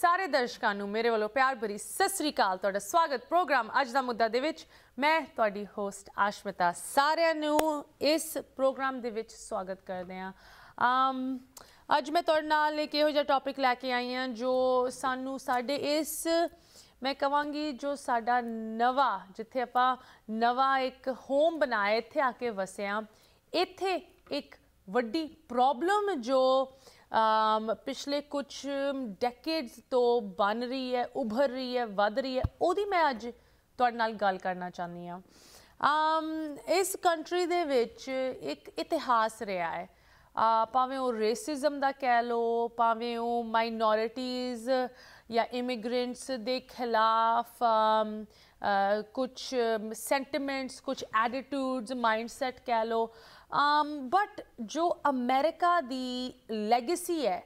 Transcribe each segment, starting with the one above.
ਸਾਰੇ ਦਰਸ਼ਕਾਂ ਨੂੰ ਮੇਰੇ ਵੱਲੋਂ ਪਿਆਰ ਭਰੀ ਸਤਿ ਸ੍ਰੀ ਅਕਾਲ ਤੁਹਾਡਾ ਸਵਾਗਤ ਪ੍ਰੋਗਰਾਮ ਅੱਜ ਦਾ ਮੁੱਦਾ ਦੇ ਵਿੱਚ ਮੈਂ ਤੁਹਾਡੀ ਹੋਸਟ ਆਸ਼ਮਿਤਾ ਸਾਰਿਆਂ ਨੂੰ ਇਸ ਪ੍ਰੋਗਰਾਮ ਦੇ ਵਿੱਚ ਸਵਾਗਤ ਕਰਦੇ ਆਂ ਅਮ ਅੱਜ ਮੈਂ ਤੁਹਾਡੇ ਨਾਲ ਇੱਕ ਇਹੋ ਜਿਹਾ ਟੌਪਿਕ ਲੈ ਕੇ ਆਈ ਆਂ ਜੋ ਸਾਨੂੰ ਸਾਡੇ ਇਸ ਮੈਂ ਕਵਾਂਗੀ ਜੋ ਸਾਡਾ ਨਵਾਂ ਜਿੱਥੇ ਆਪਾਂ ਨਵਾਂ ਇੱਕ ਹੋਮ ਬਣਾਇਆ ਇੱਥੇ ਆ ਕੇ ਵਸਿਆ ਇੱਥੇ ਇੱਕ ਵੱਡੀ ਪ੍ਰੋਬਲਮ ਜੋ ਪਿਛਲੇ ਕੁਝ ਡੈਕੇਡਸ ਤੋਂ ਬਣ ਰਹੀ ਹੈ ਉਭਰ ਰਹੀ ਹੈ ਵੱਧ ਰਹੀ ਹੈ ਉਹਦੀ ਮੈਂ ਅੱਜ ਤੁਹਾਡੇ ਨਾਲ ਗੱਲ ਕਰਨਾ ਚਾਹੁੰਦੀ ਆ ਇਸ ਕੰਟਰੀ ਦੇ ਵਿੱਚ ਇੱਕ ਇਤਿਹਾਸ ਰਿਹਾ ਹੈ ਭਾਵੇਂ ਉਹ ਰੇਸਿਜ਼ਮ ਦਾ ਕਹਿ ਲੋ ਭਾਵੇਂ ਉਹ ਮਾਈਨੋਰਿਟੀਜ਼ ਜਾਂ ਇਮੀਗ੍ਰੈਂਟਸ ਦੇ ਖਿਲਾਫ ਕੁਝ ਸੈਂਟੀਮੈਂਟਸ ਕੁਝ ਐਟੀਟਿਊਡਸ ਮਾਈਂਡਸੈਟ ਕਹਿ ਲੋ ਅਮ ਬਟ ਜੋ ਅਮਰੀਕਾ ਦੀ ਲੈਗੇਸੀ ਹੈ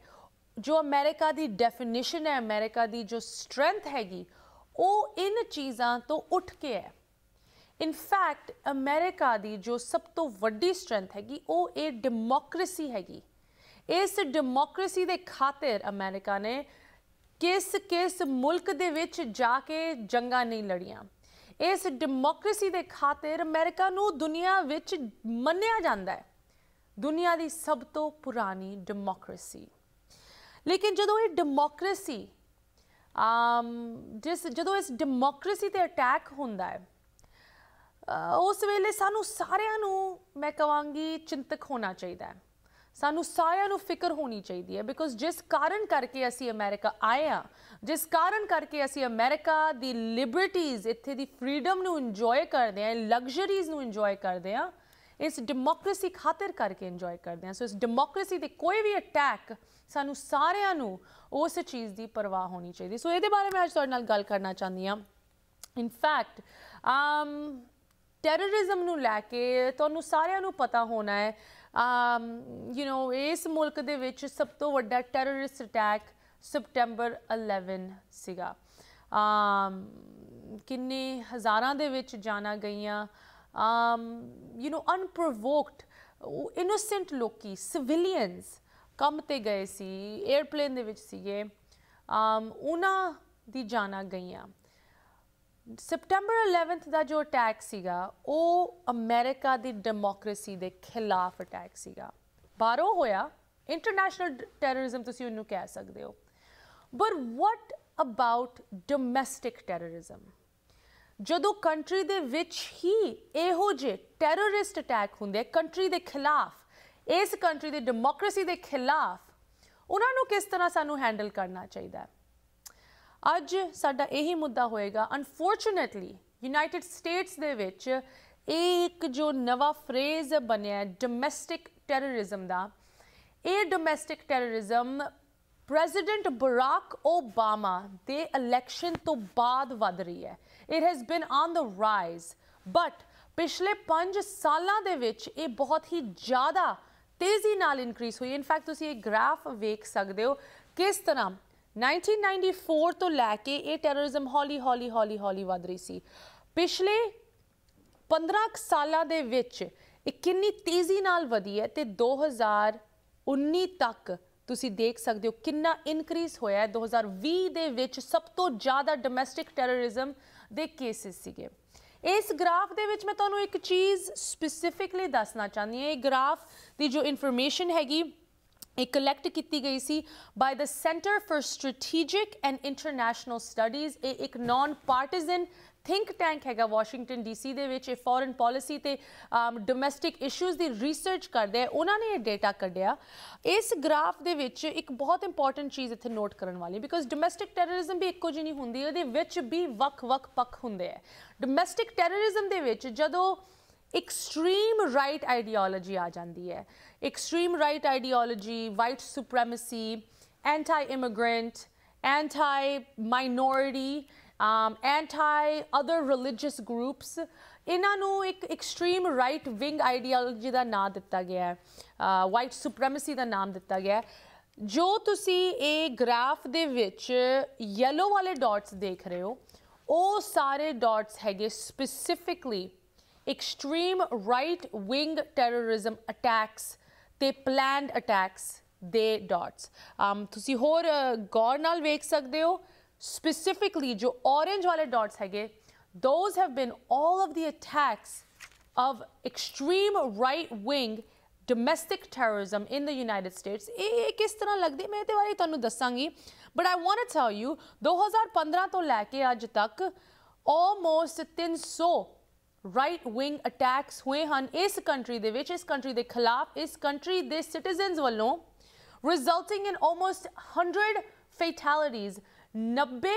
ਜੋ ਅਮਰੀਕਾ ਦੀ ਡੈਫੀਨੇਸ਼ਨ ਹੈ ਅਮਰੀਕਾ ਦੀ ਜੋ ਸਟਰੈਂਥ ਹੈਗੀ ਉਹ ਇਨ ਚੀਜ਼ਾਂ ਤੋਂ ਉੱਠ ਕੇ ਹੈ ਇਨ ਫੈਕਟ ਅਮਰੀਕਾ ਦੀ ਜੋ ਸਭ ਤੋਂ ਵੱਡੀ ਸਟਰੈਂਥ ਹੈਗੀ ਉਹ ਇਹ ਡੈਮੋਕ੍ਰੇਸੀ ਹੈਗੀ ਇਸ ਡੈਮੋਕ੍ਰੇਸੀ ਦੇ ਖਾਤਰ ਅਮਰੀਕਾ ਨੇ ਕਿਸ ਕਿਸ ਮੁਲਕ ਦੇ ਵਿੱਚ ਜਾ ਕੇ ਜੰਗਾਂ ਨਹੀਂ ਲੜੀਆਂ ਇਸ ਡੈਮੋਕ੍ਰੇਸੀ ਦੇ ਖਾਤਰ ਅਮਰੀਕਾ ਨੂੰ ਦੁਨੀਆ ਵਿੱਚ ਮੰਨਿਆ ਜਾਂਦਾ ਹੈ ਦੁਨੀਆ ਦੀ ਸਭ ਤੋਂ ਪੁਰਾਣੀ ਡੈਮੋਕ੍ਰੇਸੀ ਲੇਕਿਨ ਜਦੋਂ ਇਹ ਡੈਮੋਕ੍ਰੇਸੀ ਆਮ ਜਿਸ ਜਦੋਂ ਇਸ ਡੈਮੋਕ੍ਰੇਸੀ ਤੇ ਅਟੈਕ ਹੁੰਦਾ ਹੈ ਉਸ ਵੇਲੇ ਸਾਨੂੰ ਸਾਰਿਆਂ ਨੂੰ ਮੈਂ ਕਹਾਂਗੀ ਚਿੰਤਕ ਹੋਣਾ ਚਾਹੀਦਾ ਹੈ ਸਾਨੂੰ ਸਾਰਿਆਂ ਨੂੰ ਫਿਕਰ ਹੋਣੀ ਚਾਹੀਦੀ ਹੈ ਬਿਕੋਜ਼ ਜਿਸ ਕਾਰਨ ਕਰਕੇ ਅਸੀਂ ਅਮਰੀਕਾ ਆਏ ਆ ਜਿਸ ਕਾਰਨ ਕਰਕੇ ਅਸੀਂ ਅਮਰੀਕਾ ਦੀ ਲਿਬਰਟੀਜ਼ ਇੱਥੇ ਦੀ ਫਰੀडम ਨੂੰ ਇੰਜੋਏ ਕਰਦੇ ਆ ਲਗਜ਼ਰੀਜ਼ ਨੂੰ ਇੰਜੋਏ ਕਰਦੇ ਆ ਇਸ ਡੈਮੋਕ੍ਰੇਸੀ ਖਾਤਰ ਕਰਕੇ ਇੰਜੋਏ ਕਰਦੇ ਆ ਸੋ ਇਸ ਡੈਮੋਕ੍ਰੇਸੀ ਤੇ ਕੋਈ ਵੀ ਅਟੈਕ ਸਾਨੂੰ ਸਾਰਿਆਂ ਨੂੰ ਉਸ ਚੀਜ਼ ਦੀ ਪਰਵਾਹ ਹੋਣੀ ਚਾਹੀਦੀ ਸੋ ਇਹਦੇ ਬਾਰੇ ਮੈਂ ਅੱਜ ਤੁਹਾਡੇ ਨਾਲ ਗੱਲ ਕਰਨਾ ਚਾਹੁੰਦੀ ਆ ਇਨ ਫੈਕਟ ਅਮ ਟੈਰਰਿਜ਼ਮ ਨੂੰ ਲੈ ਕੇ ਤੁਹਾਨੂੰ ਸਾਰਿਆਂ ਨੂੰ ਪਤਾ ਹੋਣਾ ਹੈ ਯੂ um, نو ਇਸ ਮੁਲਕ ਦੇ ਵਿੱਚ ਸਭ ਤੋਂ ਵੱਡਾ ਟੈਰਰਿਸਟ ਅਟੈਕ ਸਪਟੈਂਬਰ 11 ਸੀਗਾ ਆਮ um, ਕਿੰਨੇ ਹਜ਼ਾਰਾਂ ਦੇ ਵਿੱਚ ਜਾਣਾ ਗਈਆਂ um you know unprovoked innocent ਲੋਕੀ ਸਿਵਿਲੀਅਨਸ ਕੰਮ ਤੇ ਗਏ ਸੀ 에ਅਰਪਲੇਨ ਦੇ ਵਿੱਚ ਸੀਗੇ ਆਮ um, ਉਹਨਾਂ ਦੀ ਜਾਣਾ ਗਈਆਂ ਸਪਟੈਂਬਰ 11th ਦਾ ਜੋ ਅਟੈਕ ਸੀਗਾ ਉਹ ਅਮਰੀਕਾ ਦੀ ਡੈਮੋਕ੍ਰੇਸੀ ਦੇ ਖਿਲਾਫ ਅਟੈਕ ਸੀਗਾ ਬਾਹਰੋਂ ਹੋਇਆ ਇੰਟਰਨੈਸ਼ਨਲ ਟੈਰਰਿਜ਼ਮ ਤੁਸੀਂ ਉਹਨੂੰ ਕਹਿ ਸਕਦੇ ਹੋ but what about domestic terrorism ਜਦੋਂ ਕੰਟਰੀ ਦੇ ਵਿੱਚ ਹੀ ਇਹੋ ਜੇ ਟੈਰਰਿਸਟ ਅਟੈਕ ਹੁੰਦੇ ਕੰਟਰੀ ਦੇ ਖਿਲਾਫ ਇਸ ਕੰਟਰੀ ਦੀ ਡੈਮੋਕ੍ਰੇਸੀ ਦੇ ਖਿਲਾਫ ਉਹਨਾਂ ਨੂੰ ਕਿਸ ਤਰ੍ਹਾਂ ਸਾਨੂੰ ਹੈਂਡਲ ਕਰਨਾ ਚਾਹੀਦਾ ਹੈ ਅੱਜ ਸਾਡਾ ਇਹੀ ਮੁੱਦਾ ਹੋਏਗਾ ਅਨਫੋਰਚੂਨੇਟਲੀ ਯੂਨਾਈਟਿਡ ਸਟੇਟਸ ਦੇ ਵਿੱਚ ਇੱਕ ਜੋ ਨਵਾਂ ਫਰੇਜ਼ ਬਣਿਆ ਡੋਮੈਸਟਿਕ ਟੈਰਰਿਜ਼ਮ ਦਾ ਇਹ domestic terrorism president Barack Obama ਦੇ ਇਲੈਕਸ਼ਨ ਤੋਂ ਬਾਅਦ ਵੱਧ ਰਹੀ ਹੈ it has been on the rise but ਪਿਛਲੇ 5 ਸਾਲਾਂ ਦੇ ਵਿੱਚ ਇਹ ਬਹੁਤ ਹੀ ਜ਼ਿਆਦਾ ਤੇਜ਼ੀ ਨਾਲ ਇਨਕਰੀਸ ਹੋਈ ਇਨਫੈਕਟ ਤੁਸੀਂ ਇਹ ਗ੍ਰਾਫ ਵੇਖ ਸਕਦੇ ਹੋ ਕਿਸ ਤਰ੍ਹਾਂ 1994 ਤੋਂ ਲੈ ਕੇ ਇਹ ਟੈਰਰਿਜ਼ਮ ਹੌਲੀ ਹੌਲੀ ਹੌਲੀ ਹੌਲੀ ਵਧ ਰਹੀ ਸੀ ਪਿਛਲੇ 15 ਸਾਲਾਂ ਦੇ ਵਿੱਚ ਇਹ ਕਿੰਨੀ ਤੇਜ਼ੀ ਨਾਲ ਵਧੀ ਹੈ ਤੇ 2019 ਤੱਕ ਤੁਸੀਂ ਦੇਖ ਸਕਦੇ ਹੋ ਕਿੰਨਾ ਇਨਕਰੀਸ ਹੋਇਆ ਹੈ 2020 ਦੇ ਵਿੱਚ ਸਭ ਤੋਂ ਜ਼ਿਆਦਾ ਡੋਮੈਸਟਿਕ ਟੈਰਰਿਜ਼ਮ ਦੇ ਕੇਸਿਸ ਸੀਗੇ ਇਸ ਗ੍ਰਾਫ ਦੇ ਵਿੱਚ ਮੈਂ ਤੁਹਾਨੂੰ ਇੱਕ ਚੀਜ਼ ਸਪੈਸੀਫਿਕਲੀ ਦੱਸਣਾ ਚਾਹੁੰਦੀ ਹਾਂ ਇਹ ਗ੍ਰਾਫ ਦੀ ਜੋ ਇਨਫੋਰਮੇਸ਼ਨ ਹੈਗੀ ਇਹ ਕਲੈਕਟ ਕੀਤੀ ਗਈ ਸੀ by the centre for strategic and international studies ਇਹ ਇੱਕ ਨਾਨ ਪਾਰਟੀਜ਼ਨ ਥਿੰਕ ਟੈਂਕ ਹੈਗਾ ਵਾਸ਼ਿੰਗਟਨ ਡੀਸੀ ਦੇ ਵਿੱਚ ਇਹ ਫੋਰਨ ਪਾਲਿਸੀ ਤੇ ਡੋਮੈਸਟਿਕ ਇਸ਼ੂਜ਼ ਦੀ ਰਿਸਰਚ ਕਰਦੇ ਆ ਉਹਨਾਂ ਨੇ ਇਹ ਡਾਟਾ ਕੱਢਿਆ ਇਸ ਗ੍ਰਾਫ ਦੇ ਵਿੱਚ ਇੱਕ ਬਹੁਤ ਇੰਪੋਰਟੈਂਟ ਚੀਜ਼ ਇੱਥੇ ਨੋਟ ਕਰਨ ਵਾਲੀ ਬਿਕਾਜ਼ ਡੋਮੈਸਟਿਕ ਟੈਰਰਿਜ਼ਮ ਵੀ ਇੱਕੋ ਜਿਹੀ ਨਹੀਂ ਹੁੰਦੀ ਉਹਦੇ ਵਿੱਚ ਵੀ ਵੱਖ-ਵੱਖ ਪੱਖ ਹੁੰਦੇ ਆ ਡੋਮੈਸਟਿਕ ਟੈਰਰਿਜ਼ਮ ਦੇ ਵਿੱਚ ਜਦੋਂ ਐਕਸਟ੍ਰੀਮ ਰਾਈਟ ਆਈਡੀਓਲੋਜੀ ਆ ਜਾਂਦੀ ਹੈ extreme right ideology, white supremacy, anti immigrant, anti minority, um, anti other religious groups. ਇਹਨਾਂ ਨੂੰ ਇੱਕ ਐਕਸਟ੍ਰੀਮ ਰਾਈਟ ਵਿੰਗ ਆਈਡੀਓਲੋਜੀ ਦਾ ਨਾਮ ਦਿੱਤਾ ਗਿਆ ਹੈ ਵਾਈਟ ਸੁਪਰੇਮੇਸੀ ਦਾ ਨਾਮ ਦਿੱਤਾ ਗਿਆ ਹੈ ਜੋ ਤੁਸੀਂ ਇਹ ਗ੍ਰਾਫ ਦੇ ਵਿੱਚ yellow ਵਾਲੇ ਡਾਟਸ ਦੇਖ ਰਹੇ ਹੋ ਉਹ ਸਾਰੇ ਡਾਟਸ ਹੈਗੇ specifically extreme right wing terrorism attacks ਤੇ ਪਲਾਨਡ ਅਟੈਕਸ ਦੇ ਡਾਟਸ um, ਤੁਸੀਂ ਹੋਰ ਗੌਰ ਨਾਲ ਵੇਖ ਸਕਦੇ ਹੋ ਸਪੈਸੀਫਿਕਲੀ ਜੋ orange ਵਾਲੇ ਡਾਟਸ ਹੈਗੇ those have been all of the attacks of extreme right wing domestic terrorism in the United States ਇਹ ਕਿਸ ਤਰ੍ਹਾਂ ਲੱਗਦੀ ਮੈਂ ਇਹਦੇ ਬਾਰੇ ਤੁਹਾਨੂੰ ਦੱਸਾਂਗੀ but I want to tell you 2015 ਤੋਂ ਲੈ ਕੇ ਅੱਜ ਤੱਕ almost 300 right wing attacks hue han is country de vich is country de khilaf is country de citizens vallon resulting in almost 100 fatalities 90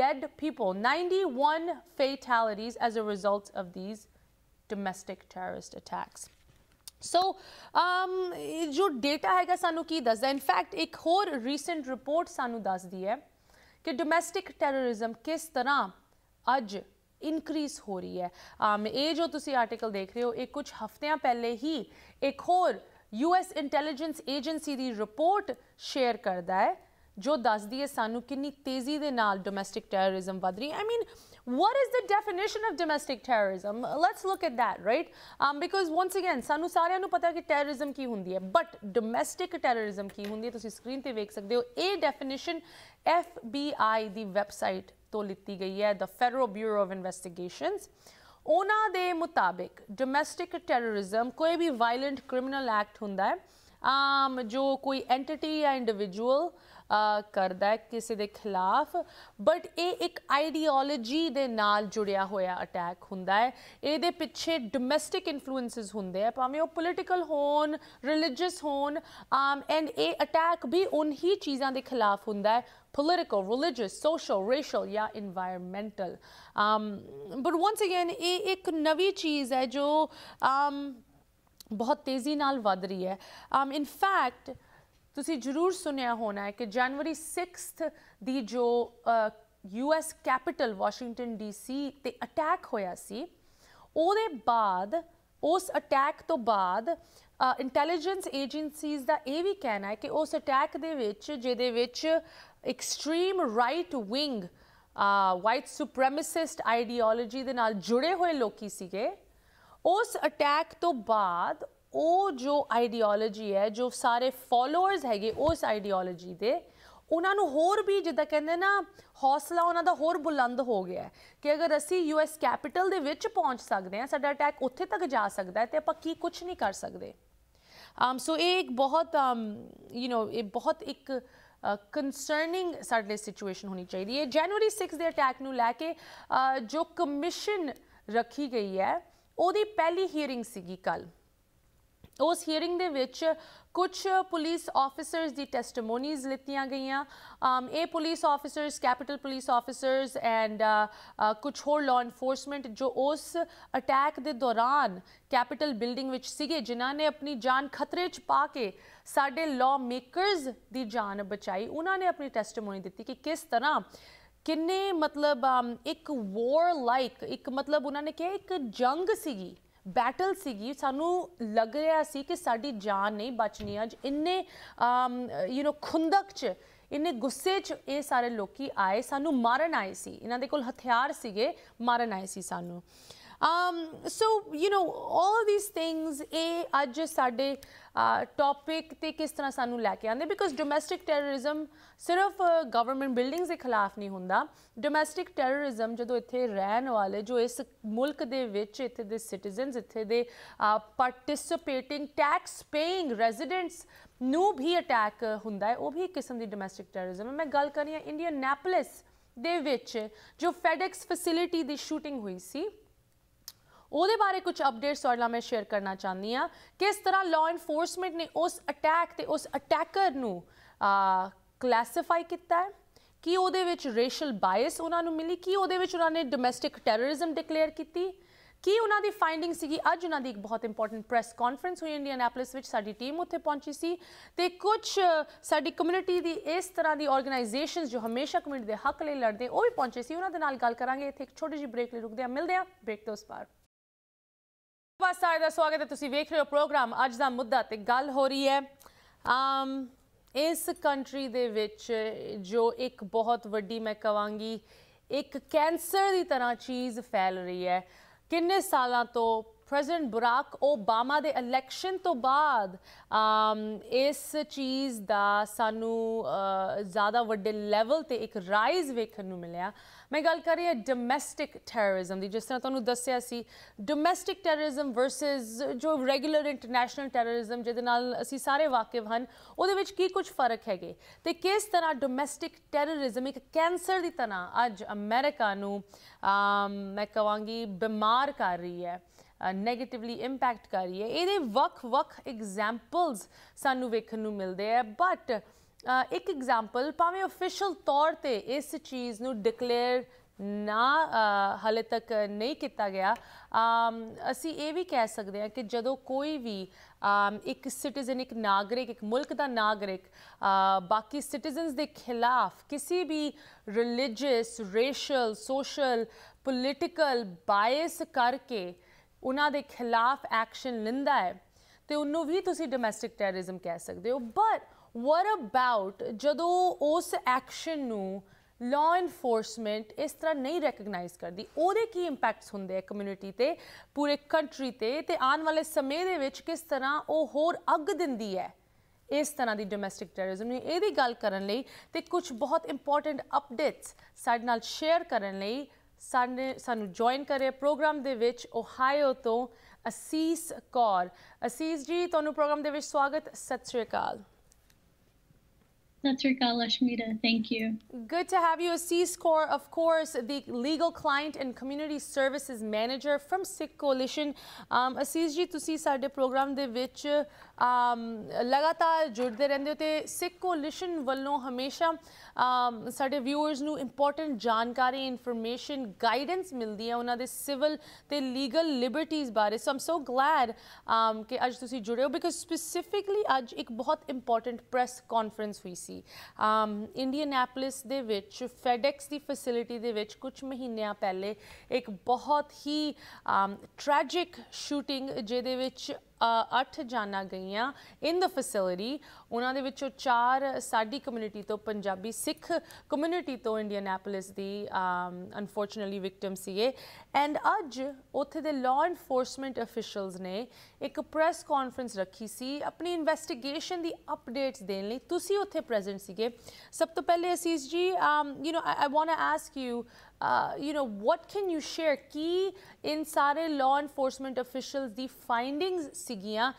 dead people 91 fatalities as a result of these domestic terrorist attacks so um jo data hai ga sanu ki dasda in fact ek hor recent report sanu dasdi hai domestic terrorism kis tarah aj increase ਹੋ ਰਹੀ ਹੈ ਆਮ ਇਹ ਜੋ ਤੁਸੀਂ article ਦੇਖ ਰਹੇ ਹੋ ਇਹ ਕੁਝ ਹਫ਼ਤਿਆਂ ਪਹਿਲੇ ਹੀ ਇੱਕ ਹੋਰ ਯੂਐਸ ਇੰਟੈਲੀਜੈਂਸ ਏਜੰਸੀ ਦੀ ਰਿਪੋਰਟ ਸ਼ੇਅਰ ਕਰਦਾ ਹੈ ਜੋ ਦੱਸਦੀ ਹੈ ਸਾਨੂੰ ਕਿੰਨੀ ਤੇਜ਼ੀ ਦੇ ਨਾਲ ਡੋਮੈਸਟਿਕ ਟੈਰਰਿਜ਼ਮ ਵਧ ਰਹੀ ਹੈ I mean what is the definition of domestic terrorism let's look at that right um because once again ਸਾਨੂੰ ਸਾਰਿਆਂ ਨੂੰ ਪਤਾ ਕਿ ਟੈਰਰਿਜ਼ਮ ਕੀ ਹੁੰਦੀ ਹੈ ਬਟ ਡੋਮੈਸਟਿਕ ਟੈਰਰਿਜ਼ਮ ਕੀ ਹੁੰਦੀ ਹੈ ਤੁਸੀਂ ਸਕਰੀਨ ਤੇ ਵੇਖ ਸਕਦੇ ਹੋ ਇਹ ਡੈਫੀਨੇਸ਼ਨ FBI ਦੀ ਵੈਬਸਾਈਟ ਤੋਂ ਲਿੱਤੀ ਗਈ ਹੈ the federal bureau of investigations ਉਹਨਾਂ ਦੇ ਮੁਤਾਬਿਕ ਡੋਮੈਸਟਿਕ ਟੈਰਰਿਜ਼ਮ ਕੋਈ ਵੀ ਵਾਇਲੈਂਟ ਕ੍ਰਿਮੀਨਲ ਐਕਟ ਹੁੰਦਾ ਹੈ ਆਮ ਜੋ ਕੋਈ ਐਂਟੀਟੀ ਜਾਂ ਇੰਡੀਵਿਜੂਅਲ ਕਰਦਾ ਹੈ ਕਿਸੇ ਦੇ ਖਿਲਾਫ ਬਟ ਇਹ ਇੱਕ ਆਈਡੀਓਲੋਜੀ ਦੇ ਨਾਲ ਜੁੜਿਆ ਹੋਇਆ ਅਟੈਕ ਹੁੰਦਾ ਹੈ ਇਹਦੇ ਪਿੱਛੇ ਡੋਮੈਸਟਿਕ ਇਨਫਲੂਐਂਸਸ ਹੁੰਦੇ ਆ ਭਾਵੇਂ ਉਹ ਪੋਲਿਟੀਕਲ ਹੋਣ ਰਿਲੀਜੀਅਸ ਹੋਣ ਆਮ ਐਂਡ ਇਹ ਅਟੈਕ ਵੀ ਉਨਹੀ ਚੀਜ਼ਾਂ ਦੇ ਖਿਲਾਫ ਹੁੰਦਾ ਹੈ political, religious, social, racial ਜਾਂ environmental. Um, but once again ਇਹ ਇੱਕ ਨਵੀਂ ਚੀਜ਼ ਹੈ ਜੋ um, ਬਹੁਤ ਤੇਜ਼ੀ ਨਾਲ ਵੱਧ ਰਹੀ ਹੈ um, in fact ਤੁਸੀਂ ਜ਼ਰੂਰ ਸੁਣਿਆ ਹੋਣਾ ਹੈ ਕਿ ਜਨਵਰੀ 6th ਦੀ ਜੋ ਯੂਐਸ ਕੈਪੀਟਲ ਵਾਸ਼ਿੰਗਟਨ ਡੀਸੀ ਤੇ ਅਟੈਕ ਹੋਇਆ ਸੀ ਉਹਦੇ ਬਾਅਦ ਉਸ ਅਟੈਕ ਤੋਂ ਬਾਅਦ ਇੰਟੈਲੀਜੈਂਸ ਏਜੰਸੀਜ਼ ਦਾ ਇਹ ਵੀ ਕਹਿਣਾ ਹੈ ਕਿ ਉਸ ਅਟੈਕ ਦੇ ਵਿੱਚ ਜਿਹਦੇ ਵਿੱਚ extreme right wing white supremacist ideology ਦੇ ਨਾਲ ਜੁੜੇ ਹੋਏ ਲੋਕੀ ਸੀਗੇ ਉਸ ਅਟੈਕ ਤੋਂ ਬਾਅਦ ਉਹ ਜੋ ਆਈਡੀਓਲੋਜੀ ਹੈ ਜੋ ਸਾਰੇ ਫਾਲੋਅਰਸ ਹੈਗੇ ਉਸ ਆਈਡੀਓਲੋਜੀ ਦੇ ਉਹਨਾਂ ਨੂੰ ਹੋਰ ਵੀ ਜਿੱਦਾਂ ਕਹਿੰਦੇ ਨਾ ਹੌਸਲਾ ਉਹਨਾਂ ਦਾ ਹੋਰ ਬੁਲੰਦ ਹੋ ਗਿਆ ਕਿ ਅਗਰ ਅਸੀਂ ਯੂ ਐਸ ਕੈਪੀਟਲ ਦੇ ਵਿੱਚ ਪਹੁੰਚ ਸਕਦੇ ਹਾਂ ਸਾਡਾ ਅਟੈਕ ਉੱਥੇ ਤੱਕ ਜਾ ਸਕਦਾ ਹੈ ਤੇ ਆਪਾਂ ਕੀ ਕੁਝ ਨਹੀਂ ਕਰ ਸਕਦੇ ਆਮ um, ਸੋ ਇਹ ਇੱਕ ਬਹੁਤ ਯੂ um, نو ਇਹ ਬਹੁਤ ਇੱਕ ਕਨਸਰਨਿੰਗ ਸਾਡੇ ਸਿਚੁਏਸ਼ਨ ਹੋਣੀ ਚਾਹੀਦੀ ਹੈ ਜਨਵਰੀ 6 ਦੇ ਅਟੈਕ ਨੂੰ ਲੈ ਕੇ ਜੋ ਕਮਿਸ਼ਨ ਰੱਖੀ ਗਈ ਹੈ ਉਹਦੀ ਪਹਿਲੀ ਹੀਅਰਿੰਗ ਸੀਗੀ ਕੱਲ ਉਸ ਹੀਅਰਿੰਗ ਦੇ ਵਿੱਚ ਕੁਝ ਪੁਲਿਸ ਆਫੀਸਰਸ ਦੀ ਟੈਸਟੀਮੋਨੀਜ਼ ਲਿੱਤੀਆਂ ਗਈਆਂ ਇਹ police officers Capitol police officers and ਕੁਝ ਹੋਰ ਲਾਅ ਇਨਫੋਰਸਮੈਂਟ ਜੋ ਉਸ ਅਟੈਕ ਦੇ ਦੌਰਾਨ ਕੈਪੀਟਲ ਬਿਲਡਿੰਗ ਵਿੱਚ ਸੀਗੇ ਜਿਨ੍ਹਾਂ ਨੇ ਆਪਣੀ ਜਾਨ ਖਤਰੇ 'ਚ ਪਾ ਕੇ ਸਾਡੇ ਲਾਅ ਮੇਕਰਸ ਦੀ ਜਾਨ ਬਚਾਈ ਉਹਨਾਂ ਨੇ ਆਪਣੀ ਟੈਸਟੀਮੋਨੀ ਦਿੱਤੀ ਕਿ ਕਿਸ ਤਰ੍ਹਾਂ ਕਿੰਨੇ ਮਤਲਬ ਇੱਕ ਵਾਰ ਲਾਈਕ ਇੱਕ ਮਤਲਬ ਉਹਨਾਂ ਨੇ ਕਿਹਾ ਇੱਕ ਜੰਗ ਸੀਗੀ ਬੈਟਲ ਸੀਗੀ ਸਾਨੂੰ ਲੱਗ ਰਿਹਾ ਸੀ ਕਿ ਸਾਡੀ ਜਾਨ ਨਹੀਂ ਬਚਣੀ ਅੱਜ ਇੰਨੇ ਯੂ نو ਖੁੰਦਕ ਚ ਇੰਨੇ ਗੁੱਸੇ 'ਚ ਇਹ ਸਾਰੇ ਲੋਕੀ ਆਏ ਸਾਨੂੰ ਮਾਰਨ ਆਏ ਸੀ ਇਹਨਾਂ ਦੇ ਕੋਲ ਹਥਿਆਰ ਸੀਗੇ ਮਾਰਨ ਆਏ ਸੀ ਸਾਨੂੰ um, so you know all of these things ਇਹ ਅੱਜ ਸਾਡੇ ਟੌਪਿਕ ਤੇ ਕਿਸ ਤਰ੍ਹਾਂ ਸਾਨੂੰ ਲੈ ਕੇ ਆਂਦੇ ਬਿਕਾਜ਼ ਡੋਮੈਸਟਿਕ ਟੈਰਰਿਜ਼ਮ ਸਿਰਫ ਗਵਰਨਮੈਂਟ ਬਿਲਡਿੰਗਸ ਦੇ ਖਿਲਾਫ ਨਹੀਂ ਹੁੰਦਾ ਡੋਮੈਸਟਿਕ ਟੈਰਰਿਜ਼ਮ ਜਦੋਂ ਇੱਥੇ ਰਹਿਣ ਵਾਲੇ ਜੋ ਇਸ ਮੁਲਕ ਦੇ ਵਿੱਚ ਇੱਥੇ ਦੇ ਸਿਟੀਜ਼ਨਸ ਇੱਥੇ ਦੇ ਪਾਰਟਿਸਿਪੇਟਿੰਗ ਟੈਕਸ ਪੇਇੰਗ ਰੈਜ਼ੀਡੈਂਟਸ ਨੂੰ ਵੀ ਅਟੈਕ ਹੁੰਦਾ ਹੈ ਉਹ ਵੀ ਕਿਸਮ ਦੀ ਡੋਮੈਸਟਿਕ ਟੈਰਰਿਜ਼ਮ ਹੈ ਮੈਂ ਗੱਲ ਕਰ ਰਹੀ ਹਾਂ ਇੰਡੀਅਨ ਨੈਪਲਸ ਦੇ ਵਿੱਚ ਜੋ ਫੈਡੈਕਸ ਫੈਸਿਲਿਟੀ ਦੀ ਸ਼ੂਟਿੰਗ ਹੋਈ ਸੀ ਉਹਦੇ ਬਾਰੇ ਕੁਝ ਅਪਡੇਟਸ ਤੁਹਾਡੇ ਨਾਲ ਮੈਂ ਸ਼ੇਅਰ ਕਰਨਾ ਚਾਹੁੰਦੀ ਆ ਕਿਸ ਤਰ੍ਹਾਂ ਲਾਅ ਇਨਫੋਰਸਮੈਂਟ ਨੇ ਉਸ ਅਟੈਕ ਤੇ ਉਸ ਅਟੈਕਰ ਨੂੰ ਕਲਾਸੀਫਾਈ ਕੀਤਾ ਹੈ ਕਿ ਉਹਦੇ ਵਿੱਚ ਰੇਸ਼ਲ ਬਾਇਸ ਉਹਨਾਂ ਨੂੰ ਮਿਲੀ ਕੀ ਉਹਦੇ ਵਿੱਚ ਉਹਨਾਂ ਨੇ ਡੋਮੈਸਟਿਕ ਟੈਰਰਿਜ਼ਮ ਡਿਕਲੇਅਰ ਕੀਤੀ ਕੀ ਉਹਨਾਂ ਦੀ ਫਾਈਂਡਿੰਗ ਸੀਗੀ ਅੱਜ ਉਹਨਾਂ ਦੀ ਇੱਕ ਬਹੁਤ ਇੰਪੋਰਟੈਂਟ ਪ੍ਰੈਸ ਕਾਨਫਰੰਸ ਹੋਈ ਇੰਡੀਅਨ ਐਪਲਸ ਵਿੱਚ ਸਾਡੀ ਟੀਮ ਉੱਥੇ ਪਹੁੰਚੀ ਸੀ ਤੇ ਕੁਝ ਸਾਡੀ ਕਮਿਊਨਿਟੀ ਦੀ ਇਸ ਤਰ੍ਹਾਂ ਦੀ ਆਰਗੇਨਾਈਜੇਸ਼ਨਸ ਜੋ ਹਮੇਸ਼ਾ ਕਮਿਊਨਿਟੀ ਦੇ ਹੱਕ ਲਈ ਲੜਦੇ ਉਹ ਵੀ ਪਹੁੰਚੇ ਸੀ ਉਹਨਾਂ ਦੇ ਨਾਲ ਗੱਲ ਕਰਾਂਗੇ ਇੱਥੇ ਇੱਕ ਛੋਟੀ ਜਿਹੀ ਬ੍ਰੇਕ ਲਈ ਰੁਕਦੇ ਆ ਮਿਲਦੇ ਆ ਬ੍ਰੇਕ ਤੋਂ ਉਸ ਪਾਰ ਬਸ ਸਾਰੇ ਦਾ ਸਵਾਗਤ ਹੈ ਤੁਸੀਂ ਵੇਖ ਰਹੇ ਹੋ ਪ੍ਰੋਗਰਾਮ ਅੱਜ ਦਾ ਮੁੱਦਾ ਤੇ ਗੱਲ ਹੋ ਰਹੀ ਹੈ ਆਮ ਇਸ ਕੰਟਰੀ ਦੇ ਵਿੱਚ ਜੋ ਇੱਕ ਬਹੁਤ ਵੱਡੀ ਮੈਂ ਕਵਾਂਗੀ ਇੱਕ ਕੈਂਸਰ ਦੀ ਤਰ੍ਹਾਂ ਚੀਜ਼ ਫੈਲ ਰਹੀ ਹੈ ਕਿੰਨੇ ਸਾਲਾਂ ਤੋਂ ਪ੍ਰੈਜ਼ੀਡੈਂਟ ਬਰਾਕ ਓਬਾਮਾ ਦੇ ਇਲੈਕਸ਼ਨ ਤੋਂ ਬਾਅਦ ਇਸ ਚੀਜ਼ ਦਾ ਸਾਨੂੰ ਜ਼ਿਆਦਾ ਵੱਡੇ ਲੈਵਲ ਤੇ ਇੱਕ ਰਾਈਜ਼ ਵੇਖਣ ਨੂੰ ਮਿਲਿਆ ਮੈਂ ਗੱਲ ਕਰ ਰਹੀ ਹਾਂ ਡੋਮੈਸਟਿਕ ਟੈਰਰਿਜ਼ਮ ਦੀ ਜਿਸ ਤਰ੍ਹਾਂ ਤੁਹਾਨੂੰ ਦੱਸਿਆ ਸੀ ਡੋਮੈਸਟਿਕ ਟੈਰਰਿਜ਼ਮ ਵਰਸਸ ਜੋ ਰੈਗੂਲਰ ਇੰਟਰਨੈਸ਼ਨਲ ਟੈਰਰਿਜ਼ਮ ਜਿਹਦੇ ਨਾਲ ਅਸੀਂ ਸਾਰੇ ਵਾਕਿਫ ਹਨ ਉਹਦੇ ਵਿੱਚ ਕੀ ਕੁਝ ਫਰਕ ਹੈਗੇ ਤੇ ਕਿਸ ਤਰ੍ਹਾਂ ਡੋਮੈਸਟਿਕ ਟੈਰਰਿਜ਼ਮ ਇੱਕ ਕੈਂਸਰ ਦੀ ਤਰ੍ਹਾਂ ਅੱਜ ਅਮਰੀਕਾ ਨੂੰ ਮੈਂ ਕਹਾਂਗੀ ਬਿਮਾਰ ਕਰ ਰਹੀ ਹੈ ਨੈਗੇਟਿਵਲੀ ਇੰਪੈਕਟ ਕਰ ਰਹੀ ਹੈ ਇਹਦੇ ਵੱਖ-ਵੱਖ ਐਗਜ਼ਾਮਪਲਸ ਸਾਨੂੰ ਵੇਖਣ ਨੂੰ ਮਿਲਦੇ ਆ ਬਟ ਇੱਕ ਐਗਜ਼ਾਮਪਲ ਭਾਵੇਂ ਅਫੀਸ਼ੀਅਲ ਤੌਰ ਤੇ ਇਸ ਚੀਜ਼ ਨੂੰ ਡਿਕਲੇਅਰ ਨਾ ਹਲੇ ਤੱਕ ਨਹੀਂ ਕੀਤਾ ਗਿਆ ਅਸੀਂ ਇਹ ਵੀ ਕਹਿ ਸਕਦੇ ਹਾਂ ਕਿ ਜਦੋਂ ਕੋਈ ਵੀ ਇੱਕ ਸਿਟੀਜ਼ਨ ਇੱਕ ਨਾਗਰਿਕ ਇੱਕ ਮੁਲਕ ਦਾ ਨਾਗਰਿਕ ਬਾਕੀ ਸਿਟੀਜ਼ਨਸ ਦੇ ਖਿਲਾਫ ਕਿਸੇ ਵੀ religious racial social political bias ਕਰਕੇ ਉਹਨਾਂ ਦੇ ਖਿਲਾਫ ਐਕਸ਼ਨ ਲੈਂਦਾ ਹੈ ਤੇ ਉਹਨੂੰ ਵੀ ਤੁਸੀਂ ਡੋਮੈਸਟਿਕ ਟੈਰਰਿਜ਼ਮ ਕਹਿ ਸਕਦੇ ਹੋ ਬਟ ਵਾਟ ਅਬਾਊਟ ਜਦੋਂ ਉਸ ਐਕਸ਼ਨ ਨੂੰ ਲਾਅ ਇਨਫੋਰਸਮੈਂਟ ਇਸ ਤਰ੍ਹਾਂ ਨਹੀਂ ਰੈਕਗਨਾਈਜ਼ ਕਰਦੀ ਉਹਦੇ ਕੀ ਇੰਪੈਕਟਸ ਹੁੰਦੇ ਆ ਕਮਿਊਨਿਟੀ ਤੇ ਪੂਰੇ ਕੰਟਰੀ ਤੇ ਤੇ ਆਉਣ ਵਾਲੇ ਸਮੇਂ ਦੇ ਵਿੱਚ ਕਿਸ ਤਰ੍ਹਾਂ ਉਹ ਹੋਰ ਅੱਗ ਦਿੰਦੀ ਹੈ ਇਸ ਤਰ੍ਹਾਂ ਦੀ ਡੋਮੈਸਟਿਕ ਟੈਰਰਿਜ਼ਮ ਨੂੰ ਇਹਦੀ ਗੱਲ ਕਰਨ ਲਈ ਤੇ ਕੁਝ ਬਹੁਤ ਇੰਪੋਰਟੈਂਟ ਅਪਡੇਟਸ ਸਾਡੇ ਨਾਲ ਸ਼ੇਅਰ ਕਰਨ ਲਈ ਸਾਡੇ ਸਾਨੂੰ ਜੁਆਇਨ ਕਰੇ ਪ੍ਰੋਗਰਾਮ ਦੇ ਵਿੱਚ ਓਹਾਇਓ ਤੋਂ ਅਸੀਸ ਕੌਰ ਅਸੀਸ ਜੀ ਤੁਹਾਨੂੰ ਪ੍ਰੋਗਰਾਮ ਦੇ ਵਿੱਚ ਸਵਾਗਤ ਸਤਿ ਸ਼੍ਰੀ ਅਕਾਲ That's Rika Lashmita. Thank you. Good to have you. A C-Score, of course, the legal client and community services manager from Sick Coalition. Um, Asis ji, tu si program um, the which, lagata lagataar judde rende Coalition valno hamesha um, saade viewers nu important jaankari, information, guidance mil diya ona de civil the legal liberties baare. So I'm so glad um, ke aaj tu si because specifically aaj ek bahut important press conference hui si. C ਇੰਡੀਅਨੈਪਲਿਸ um, ਦੇ ਵਿੱਚ FedEx ਦੀ facility ਦੇ ਵਿੱਚ ਕੁਝ ਮਹੀਨਿਆਂ ਪਹਿਲੇ ਇੱਕ ਬਹੁਤ ਹੀ tragic um, shooting ਜਿਹਦੇ ਵਿੱਚ ਅੱਠ ਜਾਨਾਂ ਗਈਆਂ ਇਨ ਦ ਫੈਸਿਲਿਟੀ ਉਹਨਾਂ ਦੇ ਵਿੱਚੋਂ ਚਾਰ ਸਾਡੀ ਕਮਿਊਨਿਟੀ ਤੋਂ ਪੰਜਾਬੀ ਸਿੱਖ ਕਮਿਊਨਿਟੀ ਤੋਂ ਇੰਡੀਆਨਾਪੋਲਿਸ ਦੀ ਅਨਫੋਰਚੂਨਟਲੀ ਵਿਕਟਮ ਸੀਗੇ ਐਂਡ ਅੱਜ ਉੱਥੇ ਦੇ ਲਾਅ ਐਨਫੋਰਸਮੈਂਟ ਅਫੀਸ਼ੀਅਲਸ ਨੇ ਇੱਕ ਪ੍ਰੈਸ ਕਾਨਫਰੰਸ ਰੱਖੀ ਸੀ ਆਪਣੀ ਇਨਵੈਸਟੀਗੇਸ਼ਨ ਦੀ ਅਪਡੇਟਸ ਦੇਣ ਲਈ ਤੁਸੀਂ ਉੱਥੇ ਪ੍ਰੈਜ਼ੈਂਟ ਸੀਗੇ ਸਭ ਤੋਂ ਪਹਿਲੇ Asees ji you know I want to ask you you know what can you share ਕੀ ਇਨ ਸਾਰੇ ਲਾਅ ਐਨਫੋਰਸਮੈਂਟ ਅਫੀਸ਼ੀਅਲਸ ਦੀ ਫਾਈਂਡਿੰਗਸ ਸਿਗੀਆਂ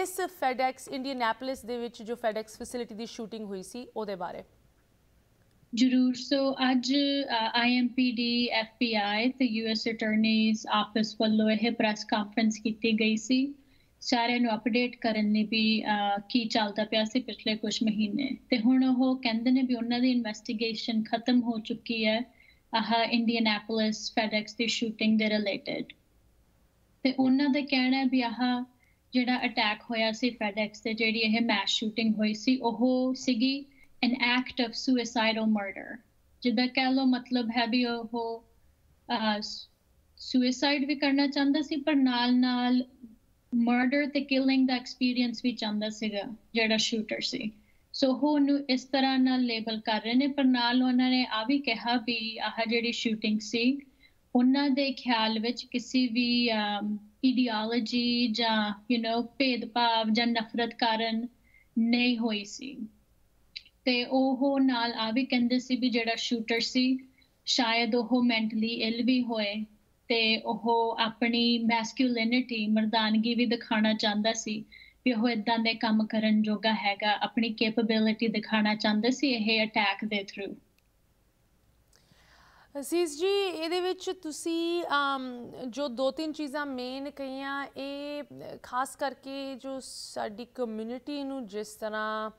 ਇਸ ਫੈਡੈਕਸ ਇੰਡੀਅਨਪੋਲਿਸ ਦੇ ਵਿੱਚ ਜੋ ਫੈਡੈਕਸ ਫੈਸਿਲਿਟੀ ਦੀ ਸ਼ੂਟਿੰਗ ਹੋਈ ਸੀ ਉਹਦੇ ਬਾਰੇ ਜ਼ਰੂਰ ਸੋ ਅੱਜ ਆਈਐਮਪੀਡੀ ਐਫਪੀਆਈ ਤੇ ਯੂਐਸ ਅਟਾਰਨੀਜ਼ ਆਫਿਸ ਵੱਲੋਂ ਇਹ ਪ੍ਰੈਸ ਕਾਨਫਰੰਸ ਕੀਤੀ ਗਈ ਸੀ ਸਾਰਿਆਂ ਨੂੰ ਅਪਡੇਟ ਕਰਨ ਲਈ ਵੀ ਕੀ ਚੱਲਦਾ ਪਿਆ ਸੀ ਪਿਛਲੇ ਕੁਝ ਮਹੀਨੇ ਤੇ ਹੁਣ ਉਹ ਕਹਿੰਦੇ ਨੇ ਵੀ ਉਹਨਾਂ ਦੀ ਇਨਵੈਸਟੀਗੇਸ਼ਨ ਖਤਮ ਹੋ ਚੁੱਕੀ ਹੈ ਇੰਡੀਅਨਾਪੋਲਿਸ ਫੈਡੈਕਸ ਦੀ ਸ਼ੂਟਿੰਗ ਦੇ ਰਿਲੇਟਡ ਤੇ ਉਹਨਾਂ ਦਾ ਕਹਿਣਾ ਹੈ ਵੀ ਆਹ ਜਿਹੜਾ ਅਟੈਕ ਹੋਇਆ ਸੀ ਫੈਡੈਕਸ ਤੇ ਜਿਹੜੀ ਇਹ ਮੈਸ ਸ਼ੂਟਿੰਗ ਹੋਈ ਸੀ ਉਹ ਸੀਗੀ an act of suicidal murder ਜਿੱਦਾਂ ਕਹਿ ਲੋ ਮਤਲਬ ਹੈ ਵੀ ਉਹ ਸੁਸਾਈਡ ਵੀ ਕਰਨਾ ਚਾਹੁੰਦਾ ਸੀ ਪਰ ਨਾਲ ਨਾਲ ਮਰਡਰ ਤੇ ਕਿਲਿੰਗ ਦਾ ਐਕਸਪੀਰੀਅੰਸ ਵੀ ਚਾਹੁੰਦਾ ਸੀਗਾ ਜਿਹੜਾ ਸ਼ੂਟਰ ਸੀ ਸੋ ਉਹ ਉਹਨੂੰ ਇਸ ਤਰ੍ਹਾਂ ਨਾਲ ਲੇਬਲ ਕਰ ਰਹੇ ਨੇ ਪਰ ਨਾਲ ਉਹਨਾਂ ਨੇ ਆ ਵੀ ਕਿਹਾ ਵੀ ਆਹ ਜਿਹੜੀ ਸ਼ੂਟਿੰਗ ਸੀ ਉਹਨਾਂ ਦੇ ਖਿਆਲ ਵਿੱਚ ਕਿਸੇ ਵੀ ਆਈਡੀਓਲੋਜੀ ਜਾਂ ਯੂ نو ਭੇਦਭਾਵ ਜਾਂ ਨਫ਼ਰਤ ਕਾਰਨ ਨਹੀਂ ਹੋਈ ਸੀ ਤੇ ਉਹ ਨਾਲ ਆ ਵੀ ਕਹਿੰਦੇ ਸੀ ਵੀ ਜਿਹੜਾ ਸ਼ੂਟਰ ਸੀ ਸ਼ਾਇਦ ਉਹ ਮੈਂਟਲੀ ਇਲ ਵੀ ਹੋਏ ਤੇ ਉਹ ਆਪਣੀ ਮੈਸਕਿਊਲਿਨਿਟੀ ਮਰਦਾਨਗੀ ਵੀ ਦਿਖਾਉਣਾ ਚਾਹੁੰਦਾ ਸੀ ਵੀ ਉਹ ਇਦਾਂ ਦੇ ਕੰਮ ਕਰਨ ਜੋਗਾ ਹੈਗਾ ਆਪਣੀ ਕੈਪੇਬਿਲਿਟੀ ਦਿਖਾਣਾ ਚਾਹੁੰਦੇ ਸੀ ਇਹ ਅਟੈਕ ਦੇ ਥਰੂ ਅਸੀਸ ਜੀ ਇਹਦੇ ਵਿੱਚ ਤੁਸੀਂ ਜੋ ਦੋ ਤਿੰਨ ਚੀਜ਼ਾਂ ਮੇਨ ਕਹੀਆਂ ਇਹ ਖਾਸ ਕਰਕੇ ਜੋ ਸਾਡੀ ਕਮਿਊਨਿਟੀ ਨੂੰ ਜਿਸ ਤਰ੍ਹਾਂ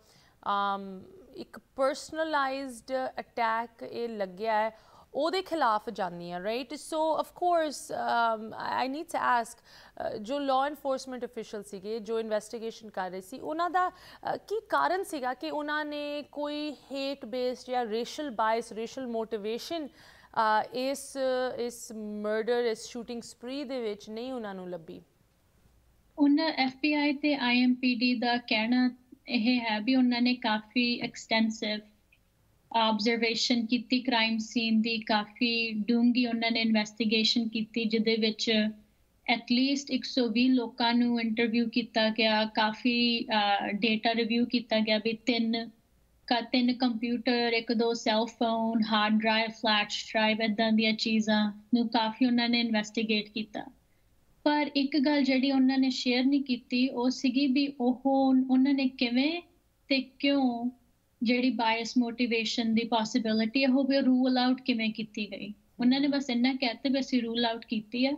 ਇੱਕ ਪਰਸਨਲਾਈਜ਼ਡ ਅਟੈਕ ਇਹ ਲੱਗਿਆ ਹੈ ਉਹਦੇ ਖਿਲਾਫ ਜਾਂਦੀ ਆ right so of course I need to ask ਜੋ ਲਾਅ ਐਨਫੋਰਸਮੈਂਟ ਅਫੀਸ਼ੀਅਲ ਸੀਗੇ ਜੋ ਇਨਵੈਸਟੀਗੇਸ਼ਨ ਕਰ ਰਹੇ ਸੀ ਉਹਨਾਂ ਦਾ ਕੀ ਕਾਰਨ ਸੀਗਾ ਕਿ ਉਹਨਾਂ ਨੇ ਕੋਈ ਹੇਟ ਬੇਸਡ ਜਾਂ ਰੇਸ਼ਲ ਬਾਇਸ ਰੇਸ਼ਲ ਮੋਟੀਵੇਸ਼ਨ ਇਸ ਇਸ ਮਰਡਰ ਇਸ ਸ਼ੂਟਿੰਗ ਸਪਰੀ ਦੇ ਵਿੱਚ ਨਹੀਂ ਉਹਨਾਂ ਨੂੰ ਲੱਭੀ ਉਹਨਾਂ ਐਫਬੀਆਈ ਤੇ ਆਈਐਮਪੀਡੀ ਦਾ ਕਹਿਣਾ ਇਹ ਹੈ ਵੀ ਉਹਨਾਂ ਨੇ ਕਾਫੀ ਐਕਸਟੈਂਸਿਵ ਆਬਜ਼ਰਵੇਸ਼ਨ ਕੀਤੀ ਕ੍ਰਾਈਮ ਸੀਨ ਦੀ ਕਾਫੀ ਡੂੰਗੀ ਉਹਨਾਂ ਨੇ ਇਨਵੈਸਟੀਗੇਸ਼ਨ ਕੀਤੀ ਜਿਹਦੇ ਵਿੱਚ ਐਟਲੀਸਟ 120 ਲੋਕਾਂ ਨੂੰ ਇੰਟਰਵਿਊ ਕੀਤਾ ਗਿਆ ਕਾਫੀ ਡੇਟਾ ਰਿਵਿਊ ਕੀਤਾ ਗਿਆ ਵੀ ਤਿੰਨ ਕਾ ਤਿੰਨ ਕੰਪਿਊਟਰ ਇੱਕ ਦੋ cell phone hard drive flash drive ਇਦਾਂ ਦੀਆਂ ਚੀਜ਼ਾਂ ਨੂੰ ਕਾਫੀ ਉਹਨਾਂ ਨੇ ਇਨਵੈਸਟੀਗੇਟ ਕੀਤਾ ਪਰ ਇੱਕ ਗੱਲ ਜਿਹੜੀ ਉਹਨਾਂ ਨੇ ਸ਼ੇਅਰ ਨਹੀਂ ਕੀਤੀ ਉਹ ਸੀਗੀ ਵੀ ਉਹ ਉਹਨਾਂ ਨੇ ਕਿਵੇਂ ਤੇ ਕਿਉਂ ਜਿਹੜੀ ਬਾਇਸ ਮੋਟੀਵੇਸ਼ਨ ਦੀ ਪੋਸਿਬਿਲਿਟੀ ਹੈ ਉਹ ਵੀ ਰੂਲ ਆਊਟ ਕਿਵੇਂ ਕੀਤੀ ਗਈ ਉਹਨਾਂ ਨੇ ਬਸ ਇੰਨਾ ਕਹਿਤੇ ਵੀ ਅਸੀਂ ਰੂਲ ਆਊਟ ਕੀਤੀ ਹੈ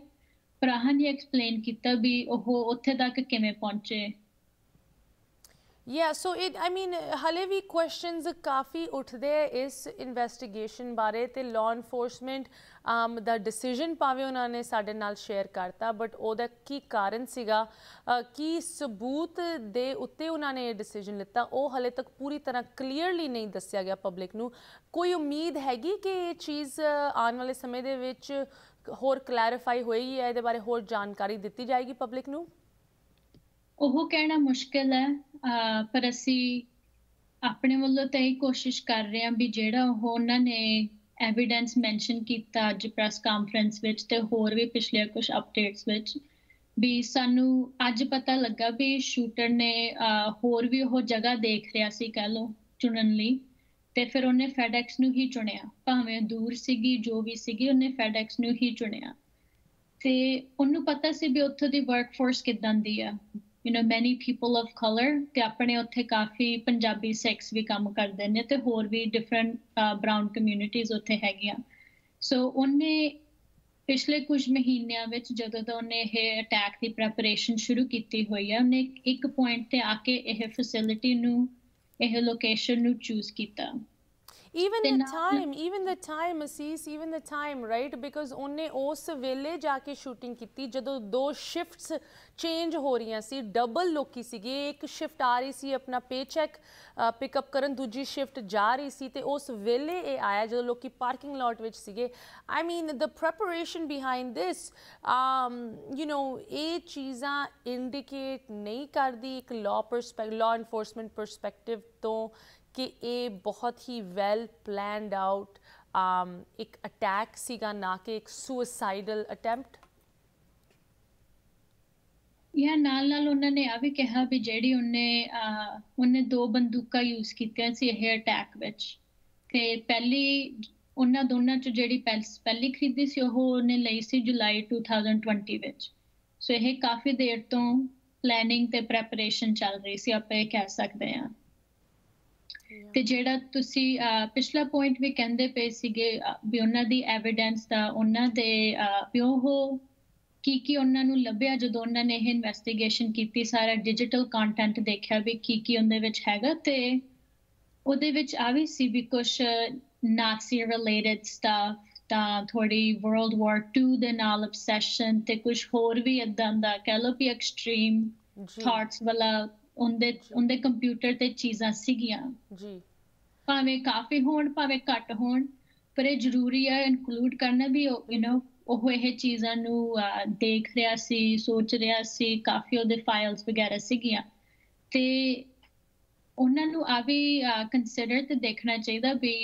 ਪਰ ਆਹਨ ਇਹ ਐਕਸਪਲੇਨ ਕੀਤਾ ਵੀ ਉਹ ਉੱਥੇ ਤੱਕ ਕਿਵੇਂ ਪਹੁੰਚੇ ਯਾ ਸੋ ਇਟ ਆਈ ਮੀਨ ਹਲੇ ਵੀ ਕੁਐਸਚਨਸ ਕਾਫੀ ਉੱਠਦੇ ਆ ਇਸ ਇਨਵੈਸਟੀਗੇਸ਼ਨ ਬਾਰੇ ਤੇ ਲਾਅ ਇਨਫੋਰਸਮੈਂਟ ਆਮ ਦਾ ਡਿਸੀਜਨ ਪਾਵੇ ਉਹਨਾਂ ਨੇ ਸਾਡੇ ਨਾਲ ਸ਼ੇਅਰ ਕਰਤਾ ਬਟ ਉਹਦਾ ਕੀ ਕਾਰਨ ਸੀਗਾ ਕੀ ਸਬੂਤ ਦੇ ਉੱਤੇ ਉਹਨਾਂ ਨੇ ਇਹ ਡਿਸੀਜਨ ਲਿੱਤਾ ਉਹ ਹਲੇ ਤੱਕ ਪੂਰੀ ਤਰ੍ਹਾਂ ਕਲੀਅਰਲੀ ਨਹੀਂ ਦੱਸਿਆ ਗਿਆ ਪਬਲਿਕ ਨੂੰ ਕੋਈ ਉਮੀਦ ਹੈਗੀ ਕਿ ਇਹ ਚੀਜ਼ ਆਉਣ ਵਾਲੇ ਸਮੇਂ ਦੇ ਵਿੱਚ ਹੋਰ ਕਲੈਰੀਫਾਈ ਹੋਏਗੀ ਇਹਦੇ ਬਾਰੇ ਹੋਰ ਜਾਣਕਾਰੀ ਦਿੱਤੀ ਜਾਏਗੀ ਪਬਲਿਕ ਨੂੰ ਉਹ ਕਹਿਣਾ ਮੁਸ਼ਕਿਲ ਹੈ ਪਰ ਅਸੀਂ ਆਪਣੇ ਵੱਲੋਂ ਤਾਂ ਇਹ ਕੋਸ਼ਿਸ਼ ਕਰ ਰਹੇ ਹਾਂ ਵੀ ਜਿਹੜਾ ਉਹ ਉਹਨਾਂ ਨੇ ਐਵੀਡੈਂਸ ਮੈਂਸ਼ਨ ਕੀਤਾ ਅੱਜ ਪ੍ਰੈਸ ਕਾਨਫਰੰਸ ਵਿੱਚ ਤੇ ਹੋਰ ਵੀ ਪਿਛਲੇ ਕੁਝ ਅਪਡੇਟਸ ਵਿੱਚ ਵੀ ਸਾਨੂੰ ਅੱਜ ਪਤਾ ਲੱਗਾ ਵੀ ਸ਼ੂਟਰ ਨੇ ਹੋਰ ਵੀ ਉਹ ਜਗ੍ਹਾ ਦੇਖ ਰਿਹਾ ਸੀ ਕਹ ਲੋ ਚੁਣਨ ਲਈ ਤੇ ਫਿਰ ਉਹਨੇ ਫੈਡੈਕਸ ਨੂੰ ਹੀ ਚੁਣਿਆ ਭਾਵੇਂ ਦੂਰ ਸੀਗੀ ਜੋ ਵੀ ਸੀਗੀ ਉਹਨੇ ਫੈਡੈਕਸ ਨੂੰ ਹੀ ਚੁਣਿਆ ਤੇ ਉਹਨੂੰ ਪਤਾ ਸੀ ਵੀ ਉੱਥੋਂ ਦੀ ਵਰਕਫੋਰਸ ਕਿਦਾਂ ਦੀ ਆ ਯੂ نو ਮੈਨੀ ਪੀਪਲ ਆਫ ਕਲਰ ਤੇ ਆਪਣੇ ਉੱਥੇ ਕਾਫੀ ਪੰਜਾਬੀ ਸੈਕਸ ਵੀ ਕੰਮ ਕਰਦੇ ਨੇ ਤੇ ਹੋਰ ਵੀ ਡਿਫਰੈਂਟ ਬਰਾਊਨ ਕਮਿਊਨਿਟੀਜ਼ ਉੱਥੇ ਹੈਗੀਆਂ ਸੋ ਉਹਨੇ ਪਿਛਲੇ ਕੁਝ ਮਹੀਨਿਆਂ ਵਿੱਚ ਜਦੋਂ ਤੋਂ ਉਹਨੇ ਇਹ ਅਟੈਕ ਦੀ ਪ੍ਰੈਪਰੇਸ਼ਨ ਸ਼ੁਰੂ ਕੀਤੀ ਹੋਈ ਹੈ ਉਹਨੇ ਇੱਕ ਪੁਆਇੰਟ ਤੇ ਆ ਕੇ ਇਹ ਫੈਸਿਲਿਟੀ ਨੂੰ ਇਹ ਲੋਕੇਸ਼ਨ ਨੂੰ ਚੂਜ਼ ਕੀਤਾ even the time even the time Asees even the time right because ਉਹਨੇ ਉਸ ਵੇਲੇ ਜਾ ਕੇ ਸ਼ੂਟਿੰਗ ਕੀਤੀ ਜਦੋਂ ਦੋ ਸ਼ਿਫਟਸ ਚੇਂਜ ਹੋ ਰਹੀਆਂ ਸੀ ਡਬਲ ਲੋਕੀ ਸੀਗੇ ਇੱਕ ਸ਼ਿਫਟ ਆ ਰਹੀ ਸੀ ਆਪਣਾ ਪੇਚੈਕ ਪਿਕਅਪ ਕਰਨ ਦੂਜੀ ਸ਼ਿਫਟ ਜਾ ਰਹੀ ਸੀ ਤੇ ਉਸ ਵੇਲੇ ਇਹ ਆਇਆ ਜਦੋਂ ਲੋਕੀ ਪਾਰਕਿੰਗ ਲੋਟ ਵਿੱਚ ਸੀਗੇ I mean the preparation behind this um you know ਇਹ ਚੀਜ਼ਾਂ ਇੰਡੀਕੇਟ ਨਹੀਂ ਕਰਦੀ ਇੱਕ ਲਾ ਪਰਸਪੈਕਟਿਵ ਲਾ ਇਨਫੋਰਸਮੈਂਟ ਪਰਸਪੈਕਟਿਵ ਤੋਂ ਕਿ ਇਹ ਬਹੁਤ ਹੀ ਵੈਲ ਪਲਾਨਡ ਆਊਟ ਇੱਕ ਅਟੈਕ ਸੀਗਾ ਨਾ ਕਿ ਇੱਕ ਸੁਸਾਈਡਲ ਅਟੈਂਪਟ ਇਹ ਨਾਲ ਨਾਲ ਉਹਨਾਂ ਨੇ ਆ ਵੀ ਕਿਹਾ ਵੀ ਜਿਹੜੀ ਉਹਨੇ ਉਹਨੇ ਦੋ ਬੰਦੂਕਾਂ ਯੂਜ਼ ਕੀਤੀਆਂ ਸੀ ਇਹ ਅਟੈਕ ਵਿੱਚ ਤੇ ਪਹਿਲੀ ਉਹਨਾਂ ਦੋਨਾਂ ਚ ਜਿਹੜੀ ਪਹਿਲੀ ਖਰੀਦੀ ਸੀ ਉਹ ਉਹਨੇ ਲਈ ਸੀ ਜੁਲਾਈ 2020 ਵਿੱਚ ਸੋ ਇਹ ਕਾਫੀ ਦੇਰ ਤੋਂ ਪਲੈਨਿੰਗ ਤੇ ਪ੍ਰੈਪਰੇਸ਼ਨ ਚੱਲ ਰਹੀ ਸੀ ਆਪਾਂ ਇਹ ਕਹਿ ਸਕਦੇ ਹਾਂ ਤੇ ਜਿਹੜਾ ਤੁਸੀਂ ਪਿਛਲਾ ਪੁਆਇੰਟ ਵੀ ਕਹਿੰਦੇ ਪਏ ਸੀਗੇ ਵੀ ਉਹਨਾਂ ਦੀ ਐਵੀਡੈਂਸ ਦਾ ਉਹਨਾਂ ਦੇ ਪਿਓ ਹੋ ਕੀ ਕੀ ਉਹਨਾਂ ਨੂੰ ਲੱਭਿਆ ਜਦੋਂ ਉਹਨਾਂ ਨੇ ਇਹ ਇਨਵੈਸਟੀਗੇਸ਼ਨ ਕੀਤੀ ਸਾਰਾ ਡਿਜੀਟਲ ਕੰਟੈਂਟ ਦੇਖਿਆ ਵੀ ਕੀ ਕੀ ਉਹਦੇ ਵਿੱਚ ਹੈਗਾ ਤੇ ਉਹਦੇ ਵਿੱਚ ਆ ਵੀ ਸੀ ਵੀ ਕੁਝ ਨਾਜ਼ੀ ਰਿਲੇਟਡ ਸਟਫ ਤਾਂ ਥੋੜੀ ਵਰਲਡ ਵਾਰ 2 ਦੇ ਨਾਲ ਆਬਸੈਸ਼ਨ ਤੇ ਕੁਝ ਹੋਰ ਵੀ ਇਦਾਂ ਦਾ ਕਹ ਲੋ ਵੀ ਐਕਸਟ੍ਰੀਮ ਥਾਟਸ ਵਾਲਾ ਉਹਦੇ ਉਹਦੇ ਕੰਪਿਊਟਰ ਤੇ ਚੀਜ਼ਾਂ ਸੀਗੀਆਂ ਜੀ ਭਾਵੇਂ ਕਾਫੀ ਹੋਣ ਭਾਵੇਂ ਘੱਟ ਹੋਣ ਪਰ ਇਹ ਜ਼ਰੂਰੀ ਹੈ ਇਨਕਲੂਡ ਕਰਨਾ ਵੀ ਯੂ نو ਉਹ ਇਹ ਚੀਜ਼ਾਂ ਨੂੰ ਦੇਖ ਰਿਹਾ ਸੀ ਸੋਚ ਰਿਹਾ ਸੀ ਕਾਫੀ ਉਹਦੇ ਫਾਈਲਸ ਵਗੈਰਾ ਸੀਗੀਆਂ ਤੇ ਉਹਨਾਂ ਨੂੰ ਆ ਵੀ ਕੰਸੀਡਰ ਤੇ ਦੇਖਣਾ ਚਾਹੀਦਾ ਵੀ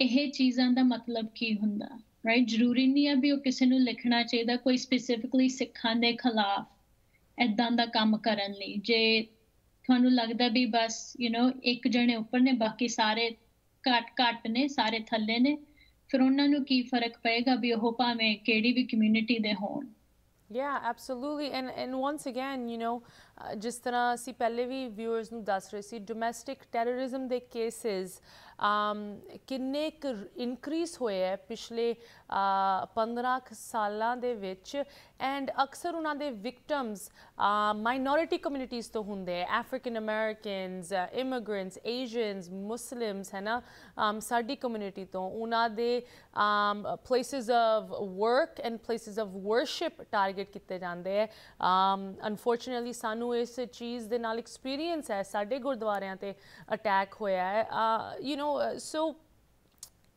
ਇਹ ਚੀਜ਼ਾਂ ਦਾ ਮਤਲਬ ਕੀ ਹੁੰਦਾ ਰਾਈਟ ਜ਼ਰੂਰੀ ਨਹੀਂ ਹੈ ਵੀ ਉਹ ਕਿਸੇ ਨੂੰ ਲਿਖਣਾ ਚਾਹੀਦਾ ਕੋਈ ਸਪੈਸੀਫਿਕਲੀ ਸਿੱਖਾਂ ਦੇ ਖਿਲਾਫ ਐਦਾਂ ਦਾ ਕੰਮ ਕਰਨ ਲਈ ਜੇ ਤੁਹਾਨੂੰ ਲੱਗਦਾ ਵੀ ਬਸ ਯੂ نو ਇੱਕ ਜਣੇ ਉੱਪਰ ਨੇ ਬਾਕੀ ਸਾਰੇ ਘੱਟ ਘੱਟ ਨੇ ਸਾਰੇ ਥੱਲੇ ਨੇ ਫਿਰ ਉਹਨਾਂ ਨੂੰ ਕੀ ਫਰਕ ਪਏਗਾ ਵੀ ਉਹ ਭਾਵੇਂ ਕਿਹੜੀ ਵੀ ਕਮਿਊਨਿਟੀ ਦੇ ਹੋਣ Yeah, absolutely. And and once again, you know, ਜਿਸ ਤਰ੍ਹਾਂ ਅਸੀਂ ਪਹਿਲੇ ਵੀ ਵਿਊਅਰਸ ਨੂੰ ਦੱਸ ਰਹੇ ਸੀ ਡੋਮੈਸਟਿਕ ਟੈਰਰਿਜ਼ਮ ਦੇ ਕੇਸਿਸ ਕਿੰਨੇ ਕ ਇਨਕਰੀਸ ਹੋਏ ਹੈ ਪਿਛਲੇ 15 ਸਾਲਾਂ ਦੇ ਵਿੱਚ ਐਂਡ ਅਕਸਰ ਉਹਨਾਂ ਦੇ ਵਿਕਟਮਸ ਮਾਈਨੋਰਿਟੀ ਕਮਿਊਨਿਟੀਆਂ ਤੋਂ ਹੁੰਦੇ ਹੈ African Americans immigrants Asians Muslims ਹੈ ਨਾ ਸਾਡੀ ਕਮਿਊਨਿਟੀ ਤੋਂ ਉਹਨਾਂ ਦੇ places of work and places of worship target ਕੀਤੇ ਜਾਂਦੇ ਹੈ ਅਨਫੋਰਚੂਨਟਲੀ ਸਾਨੂੰ ਸਾਨੂੰ ਇਸ ਚੀਜ਼ ਦੇ ਨਾਲ ਐਕਸਪੀਰੀਅੰਸ ਹੈ ਸਾਡੇ ਗੁਰਦੁਆਰਿਆਂ ਤੇ ਅਟੈਕ ਹੋਇਆ ਹੈ you know so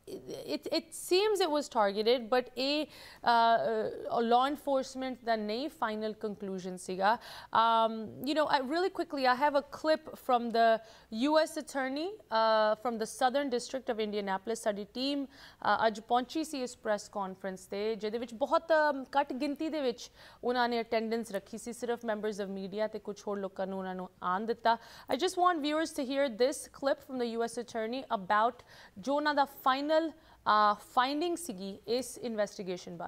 it, seems it was targeted, but a, uh, uh, law enforcement, the nay final conclusion, Siga. Um, you know, really quickly, I have a clip from the U.S. attorney uh, from the Southern District of Indianapolis study team. Aj Ponchi CS press conference, they, Jede, which bohat cut um, ginti de which unane attendance rakhisi, sirf members of media, te kuch hor I just want viewers to hear this clip from the U.S. attorney about Jonah, the final additional uh, finding ਸੀਗੀ ਇਸ investigation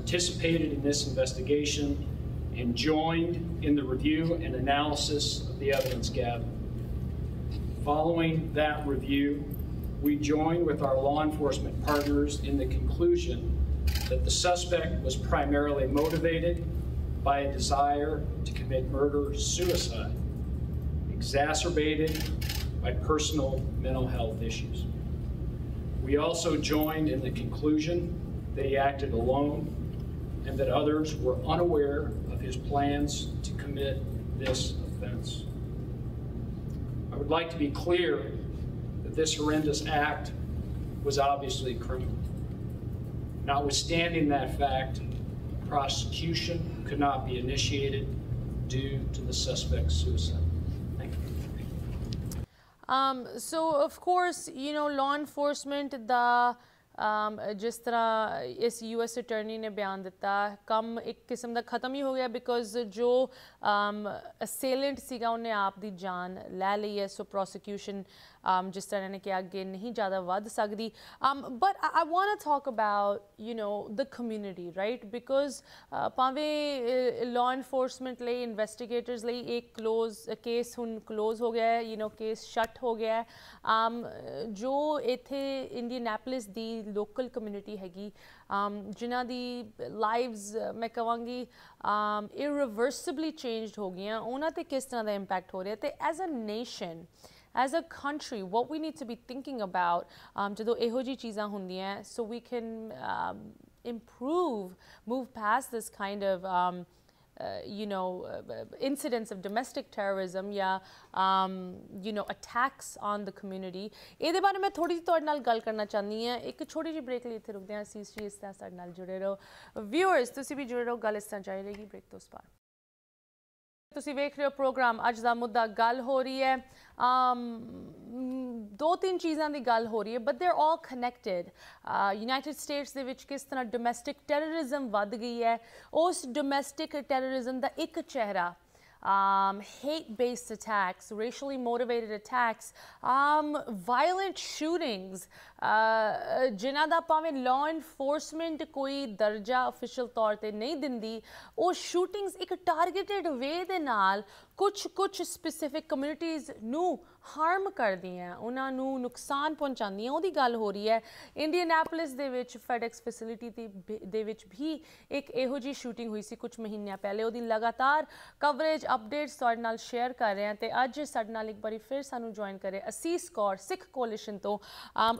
participated in this investigation and joined in the review and analysis of the evidence gathered. Following that review, we joined with our law enforcement partners in the conclusion that the suspect was primarily motivated by a desire to commit murder suicide, exacerbated by personal mental health issues. We also joined in the conclusion that he acted alone and that others were unaware of his plans to commit this offense. I would like to be clear that this horrendous act was obviously criminal. Notwithstanding that fact, prosecution could not be initiated due to the suspect's suicide. Um, so of course, you know, law enforcement ਦਾ ਜਿਸ ਤਰ੍ਹਾਂ ਇਸ US attorney ਨੇ ਬਿਆਨ ਦਿੱਤਾ ਕੰਮ ਇੱਕ ਕਿਸਮ ਦਾ ਖਤਮ ਹੀ ਹੋ ਗਿਆ ਬਿਕੋਜ਼ ਜੋ ਅਸੇਲੈਂਟ ਸੀਗਾ ਉਹਨੇ ਆਪ ਦੀ ਜਾਨ ਲੈ ਲਈ ਹੈ ਸੋ ਪ੍ਰੋਸੀਕਿਊਸ਼ਨ um, ਜਿਸ ਤਰ੍ਹਾਂ ਨੇ ਕਿ ਅੱਗੇ ਨਹੀਂ ਜ਼ਿਆਦਾ ਵੱਧ ਸਕਦੀ but I want to talk about you know the community right because ਭਾਵੇਂ ਲਾਅ ਇਨਫੋਰਸਮੈਂਟ ਲਈ ਇਨਵੈਸਟੀਗੇਟਰਸ ਲਈ ਇੱਕ ਕਲੋਜ਼ ਕੇਸ ਹੁਣ ਕਲੋਜ਼ ਹੋ ਗਿਆ ਹੈ ਯੂ نو ਕੇਸ ਸ਼ਟ ਹੋ ਗਿਆ ਹੈ ਜੋ ਇੱਥੇ ਇੰਡੀਅਨਾਪੋਲਿਸ ਦੀ ਲੋਕਲ ਕਮਿਊਨਿਟੀ ਹੈਗੀ ਜਿਨ੍ਹਾਂ ਦੀ ਲਾਈਵਸ ਮੈਂ ਕਹਾਂਗੀ ਇਰਰੀਵਰਸਬਲੀ ਚੇਂਜਡ ਹੋ ਗਈਆਂ ਉਹਨਾਂ ਤੇ ਕਿਸ ਤਰ੍ਹਾਂ ਦਾ ਇੰਪੈਕਟ ਹੋ ਰਿਹਾ ਤੇ as a nation as a country what we need to be thinking about um, ਜਦੋਂ ਇਹੋ ਜੀ ਚੀਜ਼ਾਂ so we can um, improve move past this kind of um, uh, you know, uh, incidents of domestic terrorism yeah, um, you know, attacks on the community. ਇਹਦੇ ਬਾਰੇ ਮੈਂ ਥੋੜੀ ਜਿਹੀ ਤੁਹਾਡੇ ਨਾਲ ਗੱਲ ਕਰਨਾ ਚਾਹੁੰਦੀ ਹਾਂ ਇੱਕ ਛੋਟੀ ਜਿਹੀ ਬ੍ਰੇਕ ਲਈ ਇੱਥੇ ਰੁਕਦੇ ਹਾਂ ਅਸੀਂ ਇਸ ਤਰ੍ਹਾਂ ਸਾਡੇ ਨਾਲ ਜੁੜੇ ਰਹੋ ਵਿਊਅਰਸ ਤੁਸੀਂ ਵੀ ਜੁੜੇ ਰਹੋ ਗੱਲ ਇਸ ਤਰ੍ਹਾਂ ਜਾਰੀ ਰਹੇਗੀ ਬ੍ਰੇਕ ਤੋਂ ਤੁਸੀਂ ਵੇਖ ਰਹੇ ਹੋ ਪ੍ਰੋਗਰਾਮ ਅੱਜ ਦਾ ਮੁੱਦਾ ਗੱਲ ਹੋ ਰਹੀ ਹੈ ਦੋ ਤਿੰਨ ਚੀਜ਼ਾਂ ਦੀ ਗੱਲ ਹੋ ਰਹੀ ਹੈ but they are all connected United States ਦੇ ਵਿੱਚ ਕਿਸ ਤਰ੍ਹਾਂ ਡੋਮੈਸਟਿਕ ਟੈਰਰਿਜ਼ਮ ਵੱਧ ਗਈ ਹੈ ਉਸ ਡੋਮੈਸਟਿਕ ਟੈਰਰਿਜ਼ਮ ਦਾ ਇੱਕ ਚਿਹਰਾ Um, hate based attacks, racially motivated attacks, um, violent shootings. Uh, uh, Jinada Pame law enforcement koi darja official tarte nahi dindi, or oh, shootings ek targeted way de ਕੁਝ ਕੁਝ specific communities ਨੂੰ ਹਾਰਮ ਕਰਦੀਆਂ ਉਹਨਾਂ ਨੂੰ ਨੁਕਸਾਨ ਪਹੁੰਚਾਉਂਦੀਆਂ ਉਹਦੀ ਗੱਲ ਹੋ ਰਹੀ ਹੈ ਇੰਡੀਅਨਾਪੋਲਿਸ ਦੇ ਵਿੱਚ ਫੈਡੈਕਸ ਫੈਸਿਲਿਟੀ ਦੇ ਵਿੱਚ ਵੀ ਇੱਕ ਇਹੋ ਜੀ ਸ਼ੂਟਿੰਗ ਹੋਈ ਸੀ ਕੁਝ ਮਹੀਨਿਆਂ ਪਹਿਲੇ ਉਹਦੀ ਲਗਾਤਾਰ ਕਵਰੇਜ ਅਪਡੇਟਸ ਤੁਹਾਡੇ ਨਾਲ ਸ਼ੇਅਰ ਕਰ ਰਹੇ ਹਾਂ ਤੇ ਅੱਜ ਸਾਡੇ ਨਾਲ ਇੱਕ ਵਾਰੀ ਫਿਰ ਸਾਨੂੰ ਜੁਆਇਨ ਕਰੇ ਅਸੀਸ ਕੌਰ ਸਿੱਖ ਕੋਲੀਸ਼ਨ ਤੋਂ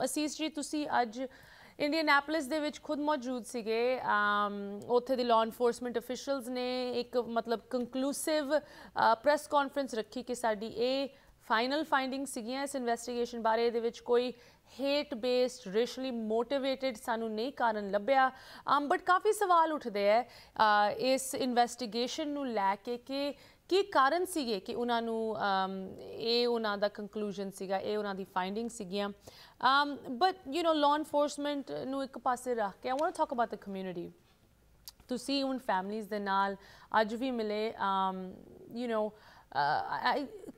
ਅਸੀਸ ਜੀ ਤੁਸੀਂ ਅੱਜ ਇੰਡੀਅਨੈਪਲਿਸ ਦੇ ਵਿੱਚ ਖੁਦ ਮੌਜੂਦ ਸੀਗੇ ਉੱਥੇ ਦੇ ਲਾਅ ਇਨਫੋਰਸਮੈਂਟ ਅਫੀਸ਼ੀਅਲਸ ਨੇ ਇੱਕ ਮਤਲਬ ਕੰਕਲੂਸਿਵ ਪ੍ਰੈਸ ਕਾਨਫਰੰਸ ਰੱਖੀ ਕਿ ਸਾਡੀ ਇਹ ਫਾਈਨਲ ਫਾਈਂਡਿੰਗ ਸੀਗੀਆਂ ਇਸ ਇਨਵੈਸਟੀਗੇਸ਼ਨ ਬਾਰੇ ਦੇ ਵਿੱਚ ਕੋਈ ਹੇਟ ਬੇਸਡ ਰੈਸ਼ਲੀ ਮੋਟੀਵੇਟਿਡ ਸਾਨੂੰ ਨਹੀਂ ਕਾਰਨ ਲੱਭਿਆ ਬਟ ਕਾਫੀ ਸਵਾਲ ਉੱਠਦੇ ਐ ਇਸ ਇਨਵੈਸਟੀਗੇਸ਼ਨ ਨੂੰ ਲੈ ਕੇ ਕਿ ਕੀ ਕਾਰਨ ਸੀਗੇ ਕਿ ਉਹਨਾਂ ਨੂੰ ਇਹ ਉਹਨਾਂ ਦਾ ਕੰਕਲੂਜਨ ਸੀਗਾ ਇਹ ਉਹਨਾਂ ਦੀ ਫਾਈਂਡਿੰਗ ਸੀਗੀਆਂ Um, but, you know, law enforcement ਨੂੰ ਇੱਕ ਪਾਸੇ ਰੱਖ ਕੇ, I want to talk about the community. ਤੁਸੀਂ ਉਹਨਾਂ ਫੈਮਲੀਆਂ ਦੇ ਨਾਲ ਅੱਜ ਵੀ ਮਿਲੇ ਯੂ نو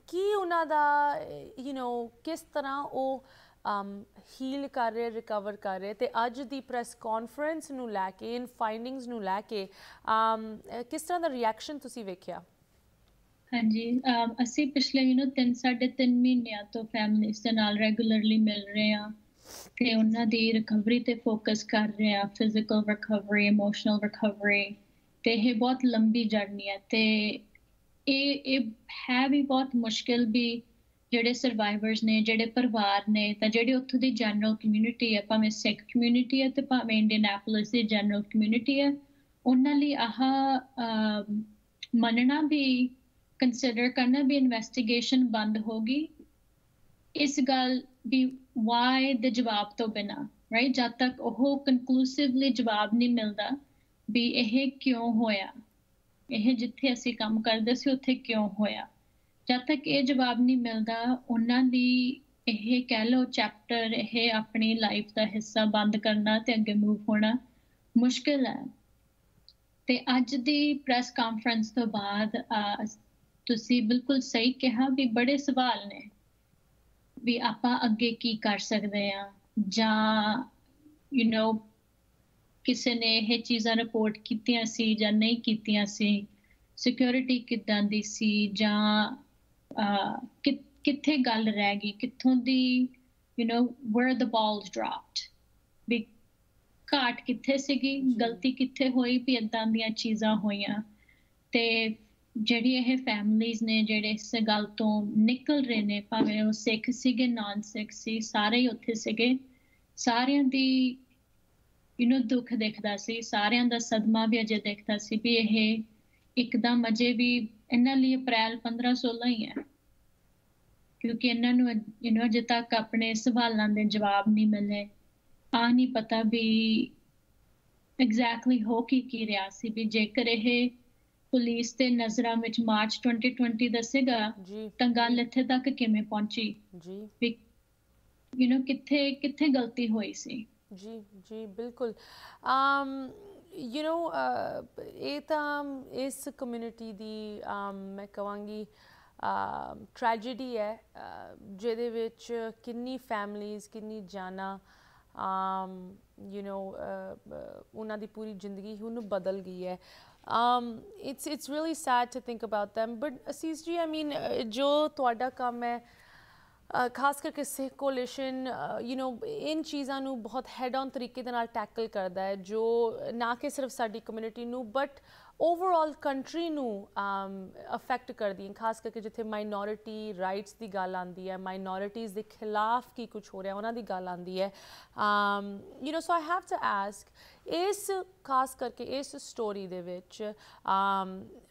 ਕੀ ਉਹਨਾਂ ਦਾ ਯੂ نو ਕਿਸ ਤਰ੍ਹਾਂ ਉਹ ਹੀਲ ਕਰ ਰਹੇ ਰਿਕਵਰ ਕਰ ਰਹੇ ਤੇ ਅੱਜ ਦੀ ਪ੍ਰੈਸ ਕਾਨਫਰੰਸ ਨੂੰ ਲੈ ਕੇ ਇਨ ਫਾਈਂਡਿੰਗਸ ਨੂੰ ਲੈ ਕੇ ਕਿਸ ਤਰ੍ਹਾਂ ਦਾ ਰਿਐਕਸ਼ਨ ਤੁਸੀਂ ਵੇਖਿਆ ਹਾਂਜੀ ਅਸੀਂ ਪਿਛਲੇ ਯੂ نو 3 3.5 ਮਹੀਨਿਆਂ ਤੋਂ ਫੈਮਿਲੀਸ ਦੇ ਨਾਲ ਰੈਗੂਲਰਲੀ ਮਿਲ ਰਹੇ ਆ ਤੇ ਉਹਨਾਂ ਦੀ ਰਿਕਵਰੀ ਤੇ ਫੋਕਸ ਕਰ ਰਹੇ ਆ ਫਿਜ਼ੀਕਲ ਰਿਕਵਰੀ ਇਮੋਸ਼ਨਲ ਰਿਕਵਰੀ ਤੇ ਇਹ ਬਹੁਤ ਲੰਬੀ ਜਰਨੀ ਹੈ ਤੇ ਇਹ ਇਹ ਹੈ ਵੀ ਬਹੁਤ ਮੁਸ਼ਕਿਲ ਵੀ ਜਿਹੜੇ ਸਰਵਾਈਵਰਸ ਨੇ ਜਿਹੜੇ ਪਰਿਵਾਰ ਨੇ ਤਾਂ ਜਿਹੜੇ ਉੱਥੋਂ ਦੀ ਜਨਰਲ ਕਮਿਊਨਿਟੀ ਹੈ ਭਾਵੇਂ ਸਿੱਖ ਕਮਿਊਨਿਟੀ ਹੈ ਤੇ ਭਾਵੇਂ ਇੰਡੀਅਨਪੋਲਿਸ ਦੀ ਜਨਰਲ ਕਮਿਊਨਿਟੀ ਹੈ ਉਹਨਾਂ ਲਈ ਆਹ ਮੰਨਣਾ ਵੀ ਕੰਸੀਡਰ ਕਰਨਾ ਵੀ ਇਨਵੈਸਟੀਗੇਸ਼ਨ ਬੰਦ ਹੋ ਗਈ ਇਸ ਗੱਲ ਵੀ ਵਾਈ ਦੇ ਜਵਾਬ ਤੋਂ ਬਿਨਾ ਰਾਈਟ ਜਦ ਤੱਕ ਉਹ ਕਨਕਲੂਸਿਵਲੀ ਜਵਾਬ ਨਹੀਂ ਮਿਲਦਾ ਵੀ ਇਹ ਕਿਉਂ ਹੋਇਆ ਇਹ ਜਿੱਥੇ ਅਸੀਂ ਕੰਮ ਕਰਦੇ ਸੀ ਉੱਥੇ ਕਿਉਂ ਹੋਇਆ ਜਦ ਤੱਕ ਇਹ ਜਵਾਬ ਨਹੀਂ ਮਿਲਦਾ ਉਹਨਾਂ ਦੀ ਇਹ ਕਹਿ ਲਓ ਚੈਪਟਰ ਇਹ ਆਪਣੀ ਲਾਈਫ ਦਾ ਹਿੱਸਾ ਬੰਦ ਕਰਨਾ ਤੇ ਅੱਗੇ ਮੂਵ ਹੋਣਾ ਮੁਸ਼ਕਲ ਹੈ ਤੇ ਅੱਜ ਦੀ ਪ੍ਰੈਸ ਕਾਨਫਰੰਸ ਤੋਂ ਬਾਅਦ ਤੁਸੀਂ ਬਿਲਕੁਲ ਸਹੀ ਕਿਹਾ ਵੀ ਬੜੇ ਸਵਾਲ ਨੇ ਵੀ ਆਪਾਂ ਅੱਗੇ ਕੀ ਕਰ ਸਕਦੇ ਆ ਜਾਂ ਯੂ نو ਕਿਸੇ ਨੇ ਇਹ ਚੀਜ਼ਾਂ ਰਿਪੋਰਟ ਕੀਤੀਆਂ ਸੀ ਜਾਂ ਨਹੀਂ ਕੀਤੀਆਂ ਸੀ ਸਿਕਿਉਰਿਟੀ ਕਿਦਾਂ ਦੀ ਸੀ ਜਾਂ ਕਿੱਥੇ ਗੱਲ ਰਹਿ ਗਈ ਕਿੱਥੋਂ ਦੀ you know where the balls dropped we caught ਕਿੱਥੇ ਸੀਗੀ ਗਲਤੀ ਕਿੱਥੇ ਹੋਈ ਵੀ ਇਦਾਂ ਦੀਆਂ ਚੀਜ਼ਾਂ ਹੋਈਆਂ ਤੇ ਜਿਹੜੀ ਇਹ ਫੈਮਲੀਆਂ ਨੇ ਜਿਹੜੇ ਇਸ ਗੱਲ ਤੋਂ ਨਿਕਲ ਰਹੇ ਨੇ ਭਾਵੇਂ ਉਹ ਸਿੱਖ ਸੀਗੇ ਨਾਨ ਸਿੱਖ ਸੀ ਸਾਰੇ ਹੀ ਉੱਥੇ ਸੀਗੇ ਸਾਰਿਆਂ ਦੀ ਇਹਨੂੰ ਦੁੱਖ ਦੇਖਦਾ ਸੀ ਸਾਰਿਆਂ ਦਾ ਸਦਮਾ ਵੀ ਅਜੇ ਦੇਖਦਾ ਸੀ ਵੀ ਇਹ ਇੱਕਦਮ ਅਜੇ ਵੀ ਇਹਨਾਂ ਲਈ ਅਪ੍ਰੈਲ 15 16 ਹੀ ਹੈ ਕਿਉਂਕਿ ਇਹਨਾਂ ਨੂੰ ਇਹਨਾਂ ਅਜੇ ਤੱਕ ਆਪਣੇ ਸਵਾਲਾਂ ਦੇ ਜਵਾਬ ਨਹੀਂ ਮਿਲੇ ਆ ਨਹੀਂ ਪਤਾ ਵੀ ਐਗਜ਼ੈਕਟਲੀ ਹੋ ਕੀ ਕੀ ਰਿਹਾ ਸੀ ਵੀ ਜੇਕਰ ਇਹ ਪੁਲਿਸ ਤੇ ਨਜ਼ਰਾਂ ਵਿੱਚ ਮਾਰਚ 2020 ਦੱਸੇਗਾ ਤਾਂ ਗੱਲ ਇੱਥੇ ਤੱਕ ਕਿਵੇਂ ਪਹੁੰਚੀ ਜੀ ਯੂ نو ਕਿੱਥੇ ਕਿੱਥੇ ਗਲਤੀ ਹੋਈ ਸੀ ਜੀ ਜੀ ਬਿਲਕੁਲ ਅਮ ਯੂ نو ਇਹ ਤਾਂ ਇਸ ਕਮਿਊਨਿਟੀ ਦੀ ਮੈਂ ਕਵਾਂਗੀ ਟ੍ਰੈਜੇਡੀ ਹੈ ਜਿਹਦੇ ਵਿੱਚ ਕਿੰਨੀ ਫੈਮਲੀਆਂ ਕਿੰਨੀ ਜਾਨਾਂ ਅਮ ਯੂ نو ਉਹਨਾਂ ਦੀ ਪੂਰੀ ਜ਼ਿੰਦਗੀ ਹੁਣ ਬਦਲ ਗਈ ਹੈ um, it's it's really sad to think about them but uh, Asis ji I mean uh, jo ਤੁਹਾਡਾ ਕੰਮ ਹੈ ਖਾਸ ਕਰਕੇ ਸਿੱਖ ਕੋਲੀਸ਼ਨ ਯੂ نو ਇਨ ਚੀਜ਼ਾਂ ਨੂੰ ਬਹੁਤ ਹੈਡ ਔਨ ਤਰੀਕੇ ਦੇ ਨਾਲ ਟੈਕਲ ਕਰਦਾ ਹੈ ਜੋ ਨਾ ਕਿ ਸਿਰਫ ਸਾਡੀ ਕਮਿਊਨਿਟੀ ਨੂੰ ਬਟ ਓਵਰਆਲ ਕੰਟਰੀ ਨੂੰ ਅਫੈਕਟ ਕਰਦੀ ਹੈ ਖਾਸ ਕਰਕੇ ਜਿੱਥੇ ਮਾਈਨੋਰਿਟੀ ਰਾਈਟਸ ਦੀ ਗੱਲ ਆਂਦੀ ਹੈ ਮਾਈਨੋਰਿਟੀਜ਼ ਦੇ ਖਿਲਾਫ ਕੀ ਕੁਝ ਹੋ ਰਿਹਾ ਉਹਨਾਂ ਦੀ ਗੱਲ ਆਂਦੀ ਹੈ you know so I have to ask ਇਸ ਖਾਸ ਕਰਕੇ ਇਸ ਸਟੋਰੀ ਦੇ ਵਿੱਚ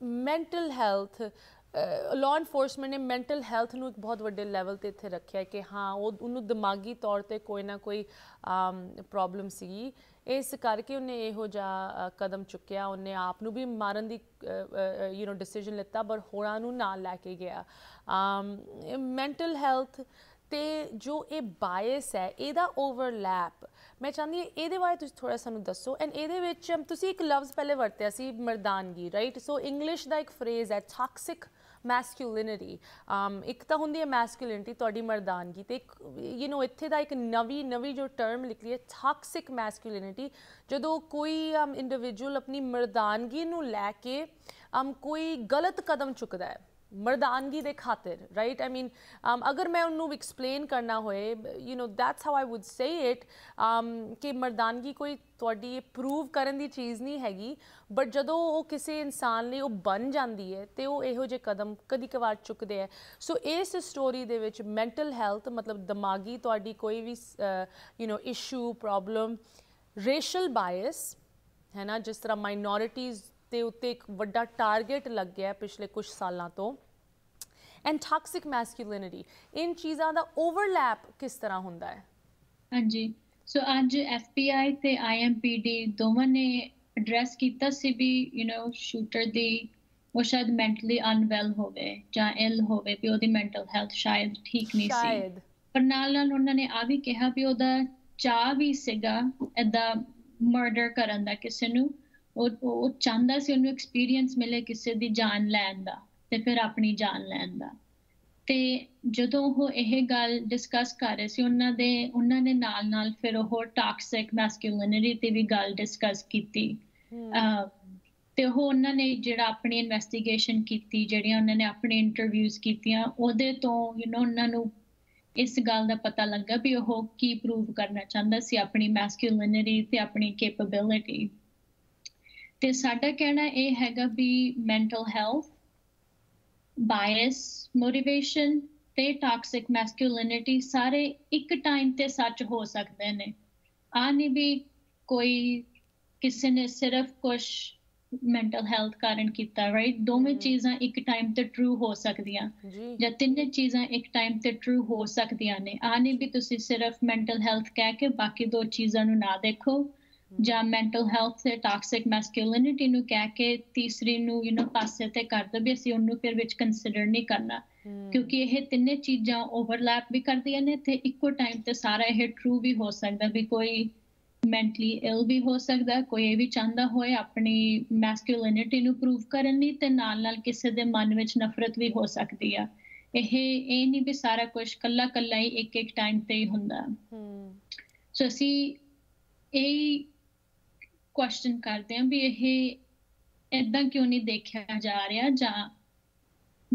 ਮੈਂਟਲ ਹੈਲਥ ਲਾਅ ਇਨਫੋਰਸਮੈਂਟ ਨੇ ਮੈਂਟਲ ਹੈਲਥ ਨੂੰ ਇੱਕ ਬਹੁਤ ਵੱਡੇ ਲੈਵਲ ਤੇ ਇੱਥੇ ਰੱਖਿਆ ਕਿ ਹਾਂ ਉਹ ਉਹਨੂੰ ਦਿਮਾਗੀ ਤੌਰ ਤੇ ਕੋਈ ਨਾ ਕੋਈ ਪ੍ਰੋਬਲਮ ਸੀ ਇਸ ਕਰਕੇ ਉਹਨੇ ਇਹੋ ਜਿਹਾ ਕਦਮ ਚੁੱਕਿਆ ਉਹਨੇ ਆਪ ਨੂੰ ਵੀ ਮਾਰਨ ਦੀ ਯੂ نو ਡਿਸੀਜਨ ਲਿੱਤਾ ਪਰ ਹੋਰਾਂ ਨੂੰ ਨਾਲ ਲੈ ਕੇ ਗਿਆ ਮੈਂਟਲ ਹੈਲਥ ਤੇ ਜੋ ਇਹ ਬਾਇਸ ਹੈ ਇਹਦਾ ਓਵਰਲੈਪ ਮੈਂ ਚਾਹੁੰਦੀ ਹਾਂ ਇਹਦੇ ਬਾਰੇ ਤੁਸੀਂ ਥੋੜਾ ਸਾਨੂੰ ਦੱਸੋ ਐਂਡ ਇਹਦੇ ਵਿੱਚ ਤੁਸੀਂ ਇੱਕ ਲਫ਼ਜ਼ ਪਹਿਲੇ ਵਰਤਿਆ ਸੀ ਮਰਦਾਨਗੀ ਰਾਈਟ ਸੋ ਇੰਗਲਿਸ਼ ਦਾ ਇੱਕ ਫਰੇਜ਼ ਹੈ ਟਾਕਸਿਕ ਅਮ um, ਇੱਕ ਤਾਂ ਹੁੰਦੀ ਹੈ ਮੈਸਕੁਲਿਨਿਟੀ ਤੁਹਾਡੀ ਮਰਦਾਨਗੀ ਤੇ ਇੱਕ ਯੂ نو ਇੱਥੇ ਦਾ ਇੱਕ ਨਵੀਂ ਨਵੀਂ ਜੋ ਟਰਮ ਲਿਖੀ ਹੈ ਟਾਕਸਿਕ ਮੈਸਕੁਲਿਨਿਟੀ ਜਦੋਂ ਕੋਈ ਇੰਡੀਵਿਜੂਅਲ um, ਆਪਣੀ ਮਰਦਾਨਗੀ ਨੂੰ ਲੈ ਕੇ ਅਮ um, ਕੋਈ ਗਲਤ ਕਦਮ ਚੁੱਕਦਾ ਹੈ ਮਰਦਾਨਗੀ ਦੇ ਖਾਤਰ ਰਾਈਟ ਆਈ ਮੀਨ ਅਗਰ ਮੈਂ ਉਹਨੂੰ ਐਕਸਪਲੇਨ ਕਰਨਾ ਹੋਏ you know that's how I would say it um ਕਿ ਮਰਦਾਨਗੀ ਕੋਈ ਤੁਹਾਡੀ ਇਹ ਪ੍ਰੂਵ ਕਰਨ ਦੀ ਚੀਜ਼ ਨਹੀਂ ਹੈਗੀ ਬਟ ਜਦੋਂ ਉਹ ਕਿਸੇ ਇਨਸਾਨ ਲਈ ਉਹ ਬਣ ਜਾਂਦੀ ਹੈ ਤੇ ਉਹ ਇਹੋ ਜਿਹੇ ਕਦਮ ਕਦੀ ਕਵਾਰ ਚੁੱਕਦੇ ਹੈ ਸੋ ਇਸ ਸਟੋਰੀ ਦੇ ਵਿੱਚ ਮੈਂਟਲ ਹੈਲਥ ਮਤਲਬ ਦਿਮਾਗੀ ਤੁਹਾਡੀ ਕੋਈ ਵੀ you know issue problem racial bias ਹੈ ਨਾ ਜਿਸ ਤਰ੍ਹਾਂ ਮਾਈਨੋਰਿਟੀਜ਼ ਦੇ ਉੱਤੇ ਇੱਕ ਵੱਡਾ ਟਾਰਗੇਟ ਲੱਗ ਗਿਆ ਪਿਛਲੇ ਕੁਝ ਸਾਲਾਂ ਤੋਂ ਐਂਡ ਟਾਕਸਿਕ ਮੈਸਕੁਲਿਨਿਟੀ ਇਨ ਚੀਜ਼ਾਂ ਦਾ ਓਵਰਲੈਪ ਕਿਸ ਤਰ੍ਹਾਂ ਹੁੰਦਾ ਹੈ ਹਾਂਜੀ ਸੋ ਅੱਜ ਐਫਪੀਆਈ ਤੇ ਆਈਐਮਪੀਡੀ ਦੋਵਾਂ ਨੇ ਐਡਰੈਸ ਕੀਤਾ ਸੀ ਵੀ ਯੂ نو ਸ਼ੂਟਰ ਦੀ ਉਹ ਸ਼ਾਇਦ ਮੈਂਟਲੀ ਅਨਵੈਲ ਹੋਵੇ ਜਾਂ ਇਲ ਹੋਵੇ ਵੀ ਉਹਦੀ ਮੈਂਟਲ ਹੈਲਥ ਸ਼ਾਇਦ ਠੀਕ ਨਹੀਂ ਸੀ ਸ਼ਾਇਦ ਪਰ ਨਾਲ ਨਾਲ ਉਹਨਾਂ ਨੇ ਆ ਵੀ ਕਿਹਾ ਵੀ ਉਹਦਾ ਚਾਹ ਵੀ ਸੀਗਾ ਐਦਾ ਮਰਡਰ ਕਰਨ ਦਾ ਕਿਸੇ ਨੂੰ ਉਹ ਉਹ ਚਾਹੁੰਦਾ ਸੀ ਉਹਨੂੰ ਐਕਸਪੀਰੀਅੰਸ ਮਿਲੇ ਕਿਸੇ ਦੀ ਜਾਨ ਲੈਣ ਦਾ ਤੇ ਫਿਰ ਆਪਣੀ ਜਾਨ ਲੈਣ ਦਾ ਤੇ ਜਦੋਂ ਉਹ ਇਹ ਗੱਲ ਡਿਸਕਸ ਕਰ ਰਹੇ ਸੀ ਉਹਨਾਂ ਦੇ ਉਹਨਾਂ ਨੇ ਨਾਲ ਨਾਲ ਫਿਰ ਉਹ ਟਾਕਸਿਕ ਮੈਸਕਿਊਲਿਨਿਟੀ ਤੇ ਵੀ ਗੱਲ ਡਿਸਕਸ ਕੀਤੀ ਤੇ ਉਹ ਉਹਨਾਂ ਨੇ ਜਿਹੜਾ ਆਪਣੀ ਇਨਵੈਸਟੀਗੇਸ਼ਨ ਕੀਤੀ ਜਿਹੜੀਆਂ ਉਹਨਾਂ ਨੇ ਆਪਣੇ ਇੰਟਰਵਿਊਜ਼ ਕੀਤੀਆਂ ਉਹਦੇ ਤੋਂ ਯੂ نو ਉਹਨਾਂ ਨੂੰ ਇਸ ਗੱਲ ਦਾ ਪਤਾ ਲੱਗਾ ਵੀ ਉਹ ਕੀ ਪ੍ਰੂਵ ਕਰਨਾ ਚਾਹੁੰਦਾ ਸੀ ਆਪਣੀ ਮੈਸਕੁਲਿਨਿਟੀ ਤੇ ਆਪਣੀ ਕੈਪੇਬਿਲਿਟੀ ਤੇ ਸਾਡਾ ਕਹਿਣਾ ਇਹ ਹੈਗਾ ਵੀ ਮੈਂਟਲ ਹੈਲਥ ਬਾਇਸ ਮੋਟੀਵੇਸ਼ਨ ਤੇ ਟਾਕਸਿਕ ਮੈਸਕੁਲਿਨਿਟੀ ਸਾਰੇ ਇੱਕ ਟਾਈਮ ਤੇ ਸੱਚ ਹੋ ਸਕਦੇ ਨੇ ਆ ਨਹੀਂ ਵੀ ਕੋਈ ਕਿਸੇ ਨੇ ਸਿਰਫ ਕੁਝ ਮੈਂਟਲ ਹੈਲਥ ਕਾਰਨ ਕੀਤਾ ਰਾਈਟ ਦੋਵੇਂ ਚੀਜ਼ਾਂ ਇੱਕ ਟਾਈਮ ਤੇ ਟਰੂ ਹੋ ਸਕਦੀਆਂ ਜਾਂ ਤਿੰਨੇ ਚੀਜ਼ਾਂ ਇੱਕ ਟਾਈਮ ਤੇ ਟਰੂ ਹੋ ਸਕਦੀਆਂ ਨੇ ਆ ਨਹੀਂ ਵੀ ਤੁਸੀਂ ਸਿਰਫ ਮੈਂਟਲ ਹੈਲਥ ਕਹਿ ਕੇ ਬਾਕੀ ਦੋ ਚੀਜ਼ਾਂ ਨੂੰ ਨਾ ਦੇਖੋ ਜਾਂ ਮੈਂਟਲ ਹੈਲਥ ਤੇ ਟਾਕਸਿਕ ਮੈਸਕਿਊਲਿਨਿਟੀ ਨੂੰ ਕਹਿ ਕੇ ਤੀਸਰੀ ਨੂੰ ਯੂ نو ਪਾਸੇ ਤੇ ਕਰ ਦੋ ਵੀ ਅਸੀਂ ਉਹਨੂੰ ਫਿਰ ਵਿੱਚ ਕੰਸੀਡਰ ਨਹੀਂ ਕਰਨਾ ਕਿਉਂਕਿ ਇਹ ਤਿੰਨੇ ਚੀਜ਼ਾਂ ਓਵਰਲੈਪ ਵੀ ਕਰਦੀਆਂ ਨੇ ਤੇ ਇੱਕੋ ਟਾਈਮ ਤੇ ਸਾਰਾ ਇਹ ਟਰੂ ਵੀ ਹੋ ਸਕਦਾ ਵੀ ਕੋਈ ਮੈਂਟਲੀ ਇਲ ਵੀ ਹੋ ਸਕਦਾ ਕੋਈ ਇਹ ਵੀ ਚਾਹੁੰਦਾ ਹੋਏ ਆਪਣੀ ਮੈਸਕਿਊਲਿਨਿਟੀ ਨੂੰ ਪ੍ਰੂਵ ਕਰਨ ਲਈ ਤੇ ਨਾਲ-ਨਾਲ ਕਿਸੇ ਦੇ ਮਨ ਵਿੱਚ ਨਫ਼ਰਤ ਵੀ ਹੋ ਸਕਦੀ ਆ ਇਹ ਇਹ ਨਹੀਂ ਵੀ ਸਾਰਾ ਕੁਝ ਕੱਲਾ-ਕੱਲਾ ਹੀ ਇੱਕ-ਇੱਕ ਟਾਈਮ ਤੇ ਹੀ ਹੁੰਦਾ ਹੂੰ ਸੋ ਅਸੀਂ ਇਹ ਕੁਐਸਚਨ ਕਰਦੇ ਆ ਵੀ ਇਹ ਇਦਾਂ ਕਿਉਂ ਨਹੀਂ ਦੇਖਿਆ ਜਾ ਰਿਹਾ ਜਾਂ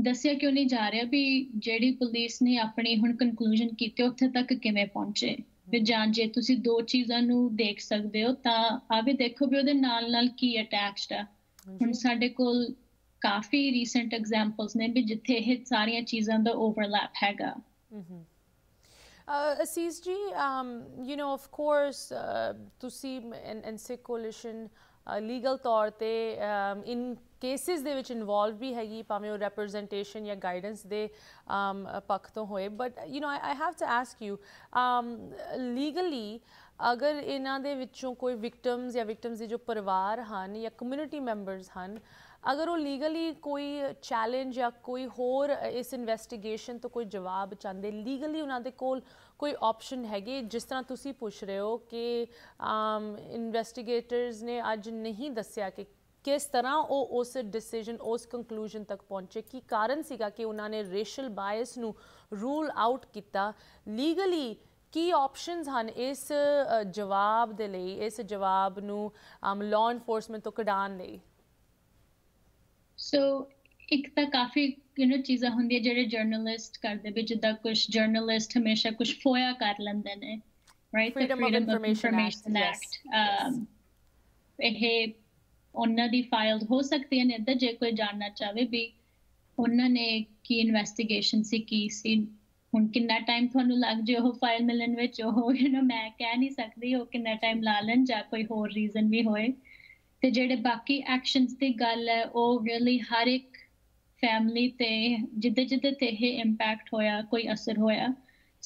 ਦੱਸਿਆ ਕਿਉਂ ਨਹੀਂ ਜਾ ਰਿਹਾ ਵੀ ਜਿਹੜੀ ਪੁਲਿਸ ਨੇ ਆਪਣੀ ਹੁਣ ਕਨਕਲੂਜਨ ਕੀਤੀ ਉੱਥੇ ਤੱਕ ਕਿਵੇਂ ਪਹੁੰਚੇ ਵੀ ਜਾਂ ਜੇ ਤੁਸੀਂ ਦੋ ਚੀਜ਼ਾਂ ਨੂੰ ਦੇਖ ਸਕਦੇ ਹੋ ਤਾਂ ਆ ਵੀ ਦੇਖੋ ਵੀ ਉਹਦੇ ਨਾਲ ਨਾਲ ਕੀ ਅਟੈਚਡ ਆ ਹੁਣ ਸਾਡੇ ਕੋਲ ਕਾਫੀ ਰੀਸੈਂਟ ਐਗਜ਼ਾਮਪਲਸ ਨੇ ਵੀ ਜਿੱਥੇ ਇਹ ਸਾਰੀਆਂ ਚੀਜ਼ਾਂ ਦਾ ਓਵਰਲੈਪ ਹੈਗਾ ਹਮਮ Uh, Aziz ji, um, you know, of course, uh, ਤੁਸੀਂ ਐਨਸਿਕ ਕੋਲੀਸ਼ਨ ਲੀਗਲ ਤੌਰ ਤੇ ਇਨ ਕੇਸਿਸ ਦੇ ਵਿੱਚ ਇਨਵੋਲਵ ਵੀ ਹੈਗੀ ਭਾਵੇਂ ਉਹ ਰਿਪਰੈਜ਼ੈਂਟੇਸ਼ਨ ਜਾਂ ਗਾਈਡੈਂਸ ਦੇ ਪੱਖ ਤੋਂ ਹੋਏ but you know I have to ask you legally ਅਗਰ ਇਹਨਾਂ ਦੇ ਵਿੱਚੋਂ ਕੋਈ ਵਿਕਟਮਸ ਜਾਂ ਵਿਕਟਮਸ ਦੇ ਜੋ ਪਰਿਵਾਰ ਹਨ ਜਾਂ ਕਮਿਊਨਿਟੀ ਮੈਂਬਰਸ ਹਨ ਅਗਰ ਉਹ ਲੀਗਲੀ ਕੋਈ ਚੈਲੰਜ ਜਾਂ ਕੋਈ ਹੋਰ ਇਸ ਇਨਵੈਸਟੀਗੇਸ਼ਨ ਤੋਂ ਕੋਈ ਜਵਾਬ ਚਾਹੁੰਦੇ ਲੀਗਲੀ ਉਹਨਾਂ ਦੇ ਕੋਲ ਕੋਈ ਆਪਸ਼ਨ ਹੈਗੇ ਜਿਸ ਤਰ੍ਹਾਂ ਤੁਸੀਂ ਪੁੱਛ ਰਹੇ ਹੋ ਕਿ ਇਨਵੈਸਟੀਗੇਟਰਸ ਨੇ ਅੱਜ ਨਹੀਂ ਦੱਸਿਆ ਕਿ ਕਿਸ ਤਰ੍ਹਾਂ ਉਹ ਉਸ ਡਿਸੀਜਨ ਉਸ ਕਨਕਲੂਜਨ ਤੱਕ ਪਹੁੰਚੇ ਕੀ ਕਾਰਨ ਸੀਗਾ ਕਿ ਉਹਨਾਂ ਨੇ ਰੇਸ਼ਲ ਬਾਇਸ ਨੂੰ ਰੂਲ ਆਊਟ ਕੀਤਾ ਲੀਗਲੀ ਕੀ ਆਪਸ਼ਨਸ ਹਨ ਇਸ ਜਵਾਬ ਦੇ ਲਈ ਇਸ ਜਵਾਬ ਨੂੰ ਲਾਅ ਇਨਫੋਰਸਮੈਂਟ ਤੋਂ ਕਢਾਣ ਲਈ ਸੋ ਇੱਕ ਤਾਂ ਕਾਫੀ ਯੂ نو ਚੀਜ਼ਾਂ ਹੁੰਦੀਆਂ ਜਿਹੜੇ ਜਰਨਲਿਸਟ ਕਰਦੇ ਵੀ ਜਿੱਦਾਂ ਕੁਝ ਜਰਨਲਿਸਟ ਹਮੇਸ਼ਾ ਕੁਝ ਫੋਇਆ ਕਰ ਲੈਂਦੇ ਨੇ right the freedom of information act ਇਹ ਉਹਨਾਂ ਦੀ ਫਾਈਲ ਹੋ ਸਕਦੀ ਹੈ ਨਾ ਜੇ ਕੋਈ ਜਾਣਨਾ ਚਾਹੇ ਵੀ ਉਹਨਾਂ ਨੇ ਕੀ ਇਨਵੈਸਟੀਗੇਸ਼ਨ ਸੀ ਕੀ ਸੀ ਹੁਣ ਕਿੰਨਾ ਟਾਈਮ ਤੁਹਾਨੂੰ ਲੱਗ ਜੇ ਉਹ ਫਾਈਲ ਮਿਲਣ ਵਿੱਚ ਉਹ ਯੂ نو ਮੈਂ ਕਹਿ ਨਹੀਂ ਸਕਦੀ ਉਹ ਕਿੰਨਾ ਟਾਈਮ ਲਾ ਲੈਣ ਜਾਂ ਕੋਈ ਹੋਰ ਰੀਜ਼ਨ ਵੀ ਹੋਏ ਤੇ ਜਿਹੜੇ ਬਾਕੀ ਐਕਸ਼ਨਸ ਦੀ ਗੱਲ ਹੈ ਉਹ ਰੀਅਲੀ ਹਰ ਇੱਕ ਫੈਮਿਲੀ ਤੇ ਜਿੱਦੇ ਜਿੱਦੇ ਤੇ ਇਹ ਇੰਪੈਕਟ ਹੋਇਆ ਕੋਈ ਅਸਰ ਹੋਇਆ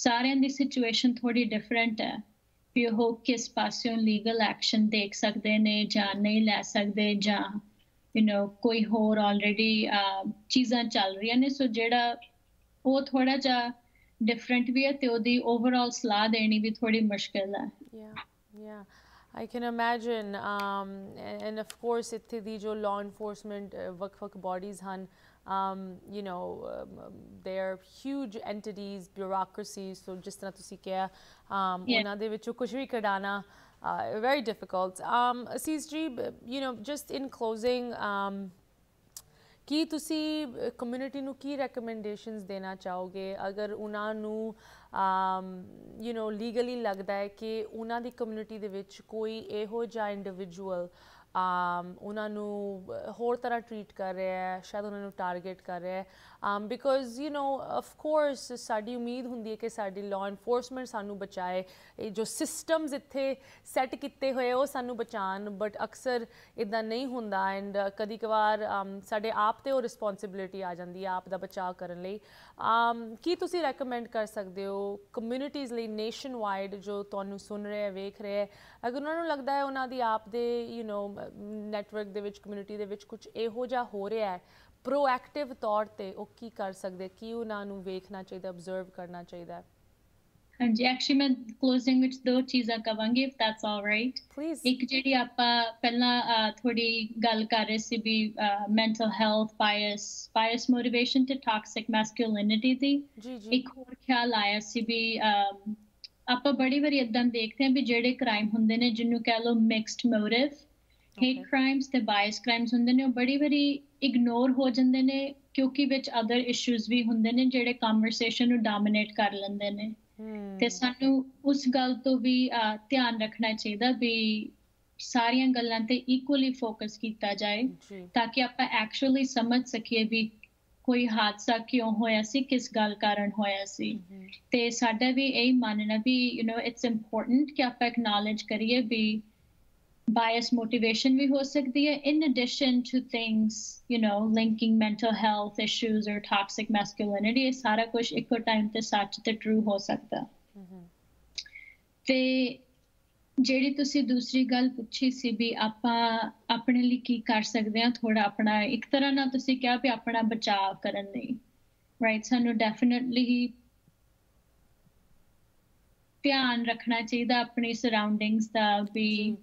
ਸਾਰਿਆਂ ਦੀ ਸਿਚੁਏਸ਼ਨ ਥੋੜੀ ਡਿਫਰੈਂਟ ਹੈ ਕਿ ਉਹ ਕਿਸ ਪਾਸਿਓਂ ਲੀਗਲ ਐਕਸ਼ਨ ਦੇਖ ਸਕਦੇ ਨੇ ਜਾਂ ਨਹੀਂ ਲੈ ਸਕਦੇ ਜਾਂ ਯੂ نو ਕੋਈ ਹੋਰ ਆਲਰੇਡੀ ਚੀਜ਼ਾਂ ਚੱਲ ਰਹੀਆਂ ਨੇ ਸੋ ਜਿਹੜਾ ਉਹ ਥੋੜਾ ਜਿਹਾ ਡਿਫਰੈਂਟ ਵੀ ਹੈ ਤੇ ਉਹਦੀ ਓਵਰਆਲ ਸਲਾਹ ਦੇਣੀ ਵੀ ਥੋੜੀ ਮੁਸ਼ਕਲ ਹੈ ਯਾ ਯਾ I can imagine, um, and of course, itthe the jo law enforcement uh, vak bodies han, um, you know, um, um, they are huge entities, bureaucracies. So just na to kya, unna um, de vicho kuch bhi kadana, uh, very difficult. Um, Asis ji, you know, just in closing. Um, ਕੀ ਤੁਸੀਂ community ਨੂੰ ਕੀ recommendations ਦੇਣਾ ਚਾਹੋਗੇ ਅਗਰ ਉਹਨਾਂ ਨੂੰ you know legally ਲੱਗਦਾ ਹੈ ਕਿ ਉਹਨਾਂ ਦੀ ਕਮਿਊਨਿਟੀ ਦੇ ਵਿੱਚ ਕੋਈ ਇਹੋ ਜਿਹਾ ਇੰਡੀਵਿਜੂਅਲ ਉਹਨਾਂ ਨੂੰ ਹੋਰ ਤਰ੍ਹਾਂ ਟ੍ਰੀਟ ਕਰ ਰਿਹਾ ਹੈ ਸ਼ਾਇਦ ਉਹਨਾਂ ਨੂੰ ਟਾਰਗੇਟ ਕਰ ਰਿਹਾ ਹੈ um because you know of course ਸਾਡੀ ਉਮੀਦ ਹੁੰਦੀ ਹੈ ਕਿ ਸਾਡੀ ਲਾਅ ਇਨਫੋਰਸਮੈਂਟ ਸਾਨੂੰ ਬਚਾਏ ਇਹ ਜੋ ਸਿਸਟਮਸ ਇੱਥੇ ਸੈੱਟ ਕੀਤੇ ਹੋਏ ਉਹ ਸਾਨੂੰ ਬਚਾਣ ਬਟ ਅਕਸਰ ਇਦਾਂ ਨਹੀਂ ਹੁੰਦਾ ਐਂਡ ਕਦੀ ਕਵਾਰ ਸਾਡੇ ਆਪ ਤੇ ਉਹ ਰਿਸਪੌਂਸਿਬਿਲਟੀ ਆ ਜਾਂਦੀ ਹੈ ਆਪ ਦਾ ਬਚਾਅ ਕਰਨ ਲਈ um ਕੀ ਤੁਸੀਂ ਰეკਮੈਂਡ ਕਰ ਸਕਦੇ ਹੋ ਕਮਿਊਨਿਟੀਜ਼ ਲਈ ਨੇਸ਼ਨ ਵਾਈਡ ਜੋ ਤੁਹਾਨੂੰ ਸੁਣ ਰਿਹਾ ਵੇਖ ਰਿਹਾ ਹੈ ਅਗਰ ਉਹਨਾਂ ਨੂੰ ਲੱਗਦਾ ਹੈ ਉਹਨਾਂ ਦੀ ਆਪ ਦੇ ਯੂ نو ਨੈਟਵਰਕ ਦੇ ਵਿੱਚ ਕਮਿਊਨਿਟੀ ਦੇ ਵਿੱਚ ਕੁਝ ਇਹੋ ਜਿਹਾ ਹੋ ਰਿਹਾ ਹੈ ਪ੍ਰੋਐਕਟਿਵ ਤੌਰ ਤੇ ਉਹ ਕੀ ਕਰ ਸਕਦੇ ਕੀ ਉਹਨਾਂ ਨੂੰ ਵੇਖਣਾ ਚਾਹੀਦਾ ਅਬਜ਼ਰਵ ਕਰਨਾ ਚਾਹੀਦਾ ਹਾਂਜੀ ਐਕਚੁਅਲੀ ਮੈਂ ਕਲੋਜ਼ਿੰਗ ਵਿੱਚ ਦੋ ਚੀਜ਼ਾਂ ਕਵਾਂਗੀ ਇਫ ਦੈਟਸ ਆਲ ਰਾਈਟ ਇੱਕ ਜਿਹੜੀ ਆਪਾਂ ਪਹਿਲਾਂ ਥੋੜੀ ਗੱਲ ਕਰ ਰਹੇ ਸੀ ਵੀ mental health bias bias motivation to toxic masculinity ਦੀ ਇੱਕ ਹੋਰ ਖਿਆਲ ਆਇਆ ਸੀ ਵੀ ਆਪਾਂ ਬੜੀ ਵਾਰੀ ਇਦਾਂ ਦੇਖਦੇ ਆਂ ਵੀ ਜਿਹੜੇ ਕ੍ਰਾਈਮ ਹੁੰਦੇ ਨੇ ਜਿੰਨੂੰ ਕਹ ਲੋ ਮਿਕਸਡ ਮੋਟਿਵ ਹੇਟ ਕ੍ਰਾਈਮਸ ਤੇ ਬਾਇਸ ਕ੍ਰਾਈਮਸ ਹੁੰਦੇ ਨੇ ਉਹ ਬੜੀ ਬੜੀ ਇਗਨੋਰ ਹੋ ਜਾਂਦੇ ਨੇ ਕਿਉਂਕਿ ਵਿੱਚ ਅਦਰ ਇਸ਼ੂਜ਼ ਵੀ ਹੁੰਦੇ ਨੇ ਜਿਹੜੇ ਕਨਵਰਸੇਸ਼ਨ ਨੂੰ ਡੋਮਿਨੇਟ ਕਰ ਲੈਂਦੇ ਨੇ ਤੇ ਸਾਨੂੰ ਉਸ ਗੱਲ ਤੋਂ ਵੀ ਧਿਆਨ ਰੱਖਣਾ ਚਾਹੀਦਾ ਵੀ ਸਾਰੀਆਂ ਗੱਲਾਂ ਤੇ ਇਕੁਅਲੀ ਫੋਕਸ ਕੀਤਾ ਜਾਏ ਤਾਂ ਕਿ ਆਪਾਂ ਐਕਚੁਅਲੀ ਸਮਝ ਸਕੀਏ ਵੀ ਕੋਈ ਹਾਦਸਾ ਕਿਉਂ ਹੋਇਆ ਸੀ ਕਿਸ ਗੱਲ ਕਾਰਨ ਹੋਇਆ ਸੀ ਤੇ ਸਾਡਾ ਵੀ ਇਹ ਮੰਨਣਾ ਵੀ ਯੂ نو ਇਟਸ ਇੰਪੋਰਟੈਂਟ ਕਿ ਆਪਾਂ ਐਕਨੋਲਜ ਕਰੀਏ ਵੀ bias motivation we ho sakdi in addition to things you know linking mental health issues or toxic masculinity ਇਹ ਸਾਰਾ ਕੁਝ ਇੱਕੋ ਟਾਈਮ ਤੇ ਸੱਚ ਤੇ ਟਰੂ ਹੋ ਸਕਦਾ ਤੇ ਜਿਹੜੀ ਤੁਸੀਂ ਦੂਸਰੀ ਗੱਲ ਪੁੱਛੀ ਸੀ ਵੀ ਆਪਾਂ ਆਪਣੇ ਲਈ ਕੀ ਕਰ ਸਕਦੇ ਆ ਥੋੜਾ ਆਪਣਾ ਇੱਕ ਤਰ੍ਹਾਂ ਨਾਲ ਤੁਸੀਂ ਕਿਹਾ ਵੀ ਆਪਣਾ ਬਚਾਅ ਕਰਨ ਲਈ ਰਾਈਟ ਸਾਨੂੰ ਡੈਫੀਨਿਟਲੀ ਧਿਆਨ ਰੱਖਣਾ ਚਾਹੀਦਾ ਆਪਣੀ ਸਰਾਊਂਡਿੰਗਸ ਦਾ ਵੀ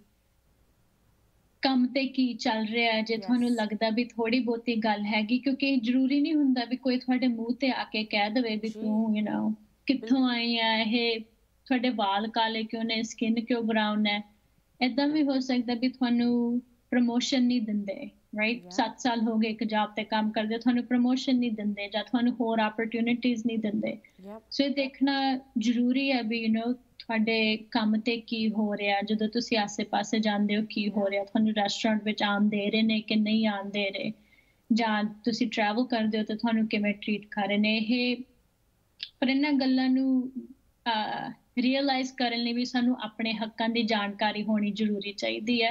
ਕੰਮ ਤੇ ਕੀ ਚੱਲ ਰਿਹਾ ਹੈ ਜੇ ਤੁਹਾਨੂੰ ਲੱਗਦਾ ਵੀ ਥੋੜੀ ਬਹੁਤੀ ਗੱਲ ਹੈਗੀ ਕਿਉਂਕਿ ਜ਼ਰੂਰੀ ਨਹੀਂ ਹੁੰਦਾ ਵੀ ਕੋਈ ਤੁਹਾਡੇ ਮੂੰਹ ਤੇ ਆ ਕੇ ਕਹਿ ਦਵੇ ਵੀ ਤੂੰ ਯੂ نو ਕਿੱਥੋਂ ਆਈ ਆ ਇਹ ਤੁਹਾਡੇ ਵਾਲ ਕਾਲੇ ਕਿਉਂ ਨੇ ਸਕਿਨ ਕਿਉਂ ਬਰਾਊਨ ਹੈ ਇਦਾਂ ਵੀ ਹੋ ਸਕਦਾ ਵੀ ਤੁਹਾਨੂੰ ਪ੍ਰੋਮੋਸ਼ਨ ਨਹੀਂ ਦਿੰਦੇ ਰਾਈਟ 7 ਸਾਲ ਹੋ ਗਏ ਇੱਕ ਜੌਬ ਤੇ ਕੰਮ ਕਰਦੇ ਤੁਹਾਨੂੰ ਪ੍ਰੋਮੋਸ਼ਨ ਨਹੀਂ ਦਿੰਦੇ ਜਾਂ ਤੁਹਾਨੂੰ ਹੋਰ ਆਪਰਚੂਨਿਟੀਆਂ ਨਹੀਂ ਦਿੰਦੇ ਸੋ ਇਹ ਦੇਖਣਾ ਜ਼ਰੂਰੀ ਹੈ ਵੀ ਯੂ نو ਤੁਹਾਡੇ ਕੰਮ ਤੇ ਕੀ ਹੋ ਰਿਹਾ ਜਦੋਂ ਤੁਸੀਂ ਆਸੇ-ਪਾਸੇ ਜਾਂਦੇ ਹੋ ਕੀ ਹੋ ਰਿਹਾ ਤੁਹਾਨੂੰ ਰੈਸਟੋਰੈਂਟ ਵਿੱਚ ਆਣ ਦੇ ਰਹੇ ਨੇ ਕਿ ਨਹੀਂ ਆਣ ਦੇ ਰਹੇ ਜਾਂ ਤੁਸੀਂ ਟਰੈਵਲ ਕਰਦੇ ਹੋ ਤਾਂ ਤੁਹਾਨੂੰ ਕਿਵੇਂ ਟ੍ਰੀਟ ਕਰ ਰਹੇ ਨੇ ਇਹ ਪਰ ਇਹਨਾਂ ਗੱਲਾਂ ਨੂੰ ਰੀਅਲਾਈਜ਼ ਕਰਨ ਲਈ ਵੀ ਸਾਨੂੰ ਆਪਣੇ ਹੱਕਾਂ ਦੀ ਜਾਣਕਾਰੀ ਹੋਣੀ ਜ਼ਰੂਰੀ ਚਾਹੀਦੀ ਹੈ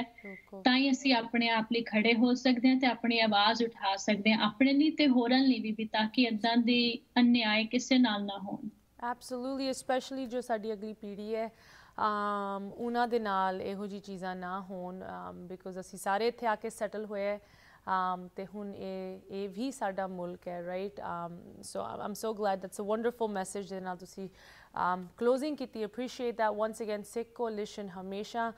ਤਾਂ ਹੀ ਅਸੀਂ ਆਪਣੇ ਆਪ ਲਈ ਖੜੇ ਹੋ ਸਕਦੇ ਹਾਂ ਤੇ ਆਪਣੀ ਆਵਾਜ਼ ਉਠਾ ਸਕਦੇ ਹਾਂ ਆਪਣੇ ਲਈ ਤੇ ਹੋਰਾਂ ਲਈ ਵੀ ਤਾਂ ਕਿ ਇਦਾਂ ਦੀ ਅਨਿਆਏ ਕਿਸੇ ਨਾਲ ਨਾ ਹੋਣ ਐਬਸੋਲੂਟਲੀ ਸਪੈਸ਼ਲੀ ਜੋ ਸਾਡੀ ਅਗਲੀ ਪੀੜ੍ਹੀ ਹੈ ਅਮ ਉਹਨਾਂ ਦੇ ਨਾਲ ਇਹੋ ਜੀ ਚੀਜ਼ਾਂ ਨਾ ਹੋਣ ਬਿਕੋਜ਼ ਅਸੀਂ ਸਾਰੇ ਇੱਥੇ ਆ ਕੇ ਸੈਟਲ ਹੋਏ ਅਮ ਤੇ ਹੁਣ ਇਹ ਇਹ ਵੀ ਸਾਡਾ ਮੁਲਕ ਹੈ right um so I'm so glad that's a wonderful message ਦੇ ਨਾਲ ਤੁਸੀਂ ਅਮ ਕਲੋਜ਼ਿੰਗ ਕੀਤੀ appreciate that once again Sikh Coalition ਹਮੇਸ਼ਾ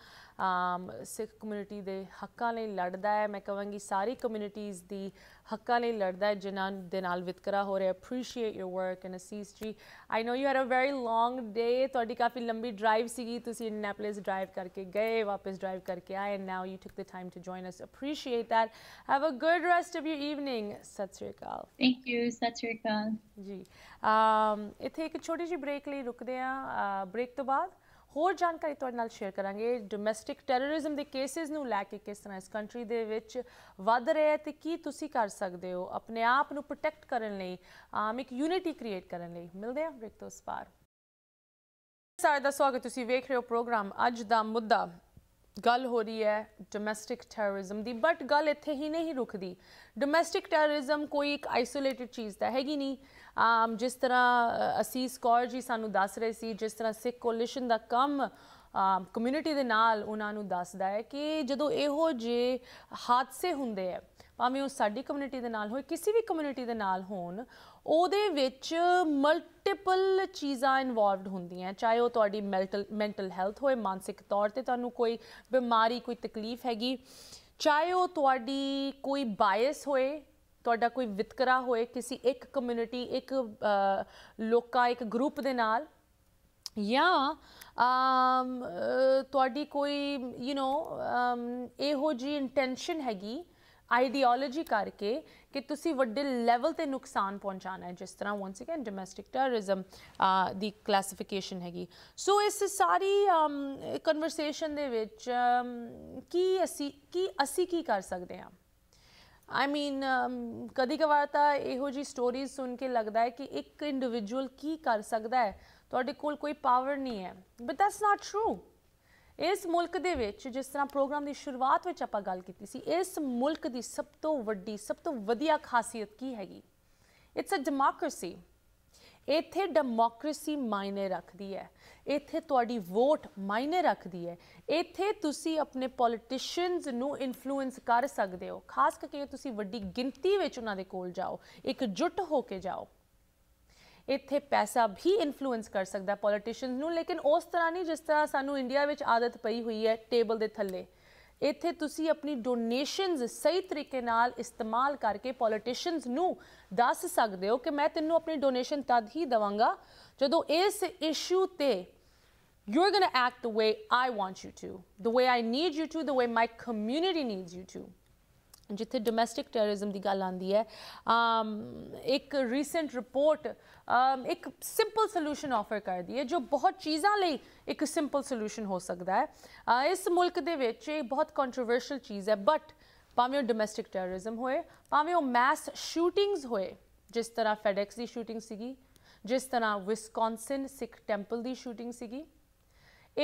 ਸਿੱਖ ਕਮਿਊਨਿਟੀ ਦੇ ਹੱਕਾਂ ਲਈ ਲੜਦਾ ਹੈ ਮੈਂ ਕਹਾਂਗੀ ਸਾਰੀ ਕਮਿਊਨਿਟੀਜ਼ ਦੀ ਹੱਕਾਂ ਲਈ ਲੜਦਾ ਹੈ ਜਿਨ੍ਹਾਂ ਦੇ ਨਾਲ ਵਿਤਕਰਾ ਹੋ ਰਿਹਾ appreciate your work and Asees ji I know you had a very long day ਤੁਹਾਡੀ ਕਾਫੀ ਲੰਬੀ ਡਰਾਈਵ ਸੀਗੀ ਤੁਸੀਂ ਇਨਨੈਪਲਿਸ ਡਰਾਈਵ ਕਰਕੇ ਗਏ ਵਾਪਸ ਡਰਾਈਵ ਕਰਕੇ ਆਏ and now you took the time to join us appreciate that have a good rest of your evening ਸਤਿ ਸ੍ਰੀ ਅਕਾਲ ਥੈਂਕ ਯੂ ਸਤਿ ਸ੍ਰੀ ਅਕਾਲ ਜੀ ਇੱਥੇ ਇੱਕ ਛੋਟੀ ਜਿਹੀ ਬ੍ਰੇਕ ਲਈ ਰੁਕਦੇ ਆ ਬ੍ਰੇਕ ਤੋਂ ਬਾਅਦ ਹੋਰ ਜਾਣਕਾਰੀ ਤੁਹਾਡੇ ਨਾਲ ਸ਼ੇਅਰ ਕਰਾਂਗੇ ਡੋਮੈਸਟਿਕ ਟੈਰਰਿਜ਼ਮ ਦੇ ਕੇਸਿਸ ਨੂੰ ਲੈ ਕੇ ਕਿਸ ਤਰ੍ਹਾਂ ਇਸ ਕੰਟਰੀ ਦੇ ਵਿੱਚ ਵੱਧ ਰਿਹਾ ਹੈ ਤੇ ਕੀ ਤੁਸੀਂ ਕਰ ਸਕਦੇ ਹੋ ਆਪਣੇ ਆਪ ਨੂੰ ਪ੍ਰੋਟੈਕਟ ਕਰਨ ਲਈ ਆਮ ਇੱਕ ਯੂਨਿਟੀ ਕ੍ਰੀਏਟ ਕਰਨ ਲਈ ਮਿਲਦੇ ਹਾਂ ਬ੍ਰੇਕ ਤੋਂ ਸਪਾਰ ਸਾਰੇ ਦਾ ਸਵਾਗਤ ਤੁਸੀਂ ਵੇਖ ਰਹੇ ਹੋ ਪ੍ਰੋਗਰਾਮ ਅੱਜ ਦਾ ਮੁੱਦਾ ਗੱਲ ਹੋ ਰਹੀ ਹੈ ਡੋਮੈਸਟਿਕ ਟੈਰਰਿਜ਼ਮ ਦੀ ਬਟ ਗੱਲ ਇੱਥੇ ਹੀ ਨਹੀਂ ਰੁਕਦੀ ਡੋਮੈਸਟਿਕ ਟੈਰਰਿਜ਼ਮ ਕੋਈ ਇੱਕ ਆਈਸੋਲੇਟਿਡ ਚੀਜ਼ ਤਾਂ ਹੈਗੀ ਨਹੀਂ ਜਿਸ ਤਰ੍ਹਾਂ ਅਸੀਸ ਕੌਰ ਜੀ ਸਾਨੂੰ ਦੱਸ ਰਹੇ ਸੀ ਜਿਸ ਤਰ੍ਹਾਂ ਸਿੱਖ ਕੋਲੀਸ਼ਨ ਦਾ ਕੰਮ ਕਮਿਊਨਿਟੀ ਦੇ ਨਾਲ ਉਹਨਾਂ ਨੂੰ ਦੱਸਦਾ ਹੈ ਕਿ ਜਦੋਂ ਇਹੋ ਜੇ ਹਾਦਸੇ ਹੁੰਦੇ ਆ ਭਾਵੇਂ ਉਹ ਸਾਡੀ ਕਮਿਊਨਿਟੀ ਦੇ ਨਾਲ ਹੋਏ ਕਿਸੇ ਵੀ ਕਮਿਊਨਿਟੀ ਦੇ ਨਾਲ ਹੋਣ ਉਹਦੇ ਵਿੱਚ ਮਲਟੀਪਲ ਚੀਜ਼ਾਂ ਇਨਵੋਲਵਡ ਹੁੰਦੀਆਂ ਚਾਹੇ ਉਹ ਤੁਹਾਡੀ ਮੈਂਟਲ ਮੈਂਟਲ ਹੈਲਥ ਹੋਏ ਮਾਨਸਿਕ ਤੌਰ ਤੇ ਤੁਹਾਨੂੰ ਕੋਈ ਬਿਮਾਰੀ ਕੋਈ ਤਕਲੀਫ ਹੈਗੀ ਚਾਹੇ ਉਹ ਤੁਹਾਡੀ ਕੋਈ ਬਾਇਸ ਹੋਏ ਤੁਹਾਡਾ ਕੋਈ ਵਿਤਕਰਾ ਹੋਏ ਕਿਸੇ ਇੱਕ ਕਮਿਊਨਿਟੀ ਇੱਕ ਲੋਕਾਂ ਇੱਕ ਗਰੁੱਪ ਦੇ ਨਾਲ ਜਾਂ ਤੁਹਾਡੀ ਕੋਈ ਯੂ نو ਇਹੋ ਜੀ ਇੰਟੈਂਸ਼ਨ ਹੈਗੀ ਆਈਡੀਓਲੋਜੀ ਕਰਕੇ ਕਿ ਤੁਸੀਂ ਵੱਡੇ ਲੈਵਲ ਤੇ ਨੁਕਸਾਨ ਪਹੁੰਚਾਣਾ ਹੈ ਜਿਸ ਤਰ੍ਹਾਂ ਵਾਂਸ ਅਗੇਨ ਡੋਮੈਸਟਿਕ ਟੈਰਰਿਜ਼ਮ ਦੀ ਕਲਾਸੀਫਿਕੇਸ਼ਨ ਹੈਗੀ ਸੋ ਇਸ ਸਾਰੀ ਕਨਵਰਸੇਸ਼ਨ ਦੇ ਵਿੱਚ ਕੀ ਅਸੀਂ ਕੀ ਅਸੀਂ ਕੀ ਕਰ ਸਕਦੇ ਹਾਂ ਆਈ ਮੀਨ um, ਕਦੀ ਕਵਾਰ ਤਾਂ ਇਹੋ ਜੀ ਸਟੋਰੀਜ਼ ਸੁਣ ਕੇ ਲੱਗਦਾ ਹੈ ਕਿ ਇੱਕ ਇੰਡੀਵਿਜੂਅਲ ਕੀ ਕਰ ਸਕਦਾ ਹੈ ਤੁਹਾਡੇ ਕੋਲ ਕੋਈ ਪਾਵਰ ਨਹੀਂ ਹੈ ਬਟ ਦੈਟਸ ਨਾਟ ਟਰੂ ਇਸ ਮੁਲਕ ਦੇ ਵਿੱਚ ਜਿਸ ਤਰ੍ਹਾਂ ਪ੍ਰੋਗਰਾਮ ਦੀ ਸ਼ੁਰੂਆਤ ਵਿੱਚ ਆਪਾਂ ਗੱਲ ਕੀਤੀ ਸੀ ਇਸ ਮੁਲਕ ਦੀ ਸਭ ਤੋਂ ਵੱਡੀ ਸਭ ਤੋਂ ਵਧੀਆ ਖਾਸੀਅਤ ਕੀ ਹੈਗੀ ਇਟਸ ਅ ਡੈਮੋਕ੍ਰੇਸੀ ਇੱਥੇ ਡੈਮੋਕ੍ਰੇਸੀ ਮਾਇਨੇ ਰੱਖਦੀ ਹੈ ਇੱਥੇ ਤੁਹਾਡੀ ਵੋਟ ਮਾਇਨੇ ਰੱਖਦੀ ਹੈ ਇੱਥੇ ਤੁਸੀਂ ਆਪਣੇ ਪੋਲਿਟਿਸ਼ੀਅਨਸ ਨੂੰ ਇਨਫਲੂਐਂਸ ਕਰ ਸਕਦੇ ਹੋ ਖਾਸ ਕਰਕੇ ਤੁਸੀਂ ਵੱਡੀ ਗਿਣਤੀ ਵਿੱਚ ਉਹਨਾਂ ਦੇ ਕੋਲ ਜਾਓ ਇੱਕ ਜੁੱਟ ਹੋ ਕੇ ਜਾਓ ਇੱਥੇ ਪੈਸਾ ਵੀ ਇਨਫਲੂਐਂਸ ਕਰ ਸਕਦਾ ਪੋਲਿਟਿਸ਼ੀਅਨਸ ਨੂੰ ਲੇਕਿਨ ਉਸ ਤਰ੍ਹਾਂ ਨਹੀਂ ਜਿਸ ਤਰ੍ਹਾਂ ਸਾਨੂੰ ਇੰਡੀਆ ਵਿੱਚ ਆਦਤ ਪਈ ਹੋਈ ਹੈ ਟੇਬਲ ਦੇ ਥੱਲੇ ਇੱਥੇ ਤੁਸੀਂ ਆਪਣੀ ਡੋਨੇਸ਼ਨਸ ਸਹੀ ਤਰੀਕੇ ਨਾਲ ਇਸਤੇਮਾਲ ਕਰਕੇ ਪੋਲੀਟੀਸ਼ੀਅਨਸ ਨੂੰ ਦੱਸ ਸਕਦੇ ਹੋ ਕਿ ਮੈਂ ਤੈਨੂੰ ਆਪਣੀ ਡੋਨੇਸ਼ਨ ਤਦ ਹੀ ਦਵਾਂਗਾ ਜਦੋਂ ਇਸ ਇਸ਼ੂ ਤੇ you're going to act the way I want you to, the way I need you to, the way my community needs you to. ਜਿੱਥੇ ਡੋਮੈਸਟਿਕ ਟੈਰਰਿਜ਼ਮ ਦੀ ਗੱਲ ਆਂਦੀ ਹੈ ਇੱਕ ਰੀਸੈਂਟ ਰਿਪੋਰਟ ਇੱਕ ਸਿੰਪਲ ਸੋਲੂਸ਼ਨ ਆਫਰ ਕਰਦੀ ਹੈ ਜੋ ਬਹੁਤ ਚੀਜ਼ਾਂ ਲਈ ਇੱਕ ਸਿੰਪਲ ਸੋਲੂਸ਼ਨ ਹੋ ਸਕਦਾ ਹੈ ਇਸ ਮੁਲਕ ਦੇ ਵਿੱਚ ਇਹ ਬਹੁਤ ਕੰਟਰੋਵਰਸ਼ੀਅਲ ਚੀਜ਼ ਹੈ ਬਟ ਭਾਵੇਂ ਉਹ ਡੋਮੈਸਟਿਕ ਟੈਰਰਿਜ਼ਮ ਹੋਏ ਭਾਵੇਂ ਉਹ ਮੈਸ ਸ਼ੂਟਿੰਗਸ ਹੋਏ ਜਿਸ ਤਰ੍ਹਾਂ ਫੈਡੈਕਸ ਦੀ ਸ਼ੂਟਿੰਗ ਸੀਗੀ ਜਿਸ ਤਰ੍ਹਾਂ ਵਿਸਕੌਨਸਿਨ ਸਿੱਖ ਟੈਂਪਲ ਦੀ ਸ਼ੂਟਿੰਗ ਸੀਗੀ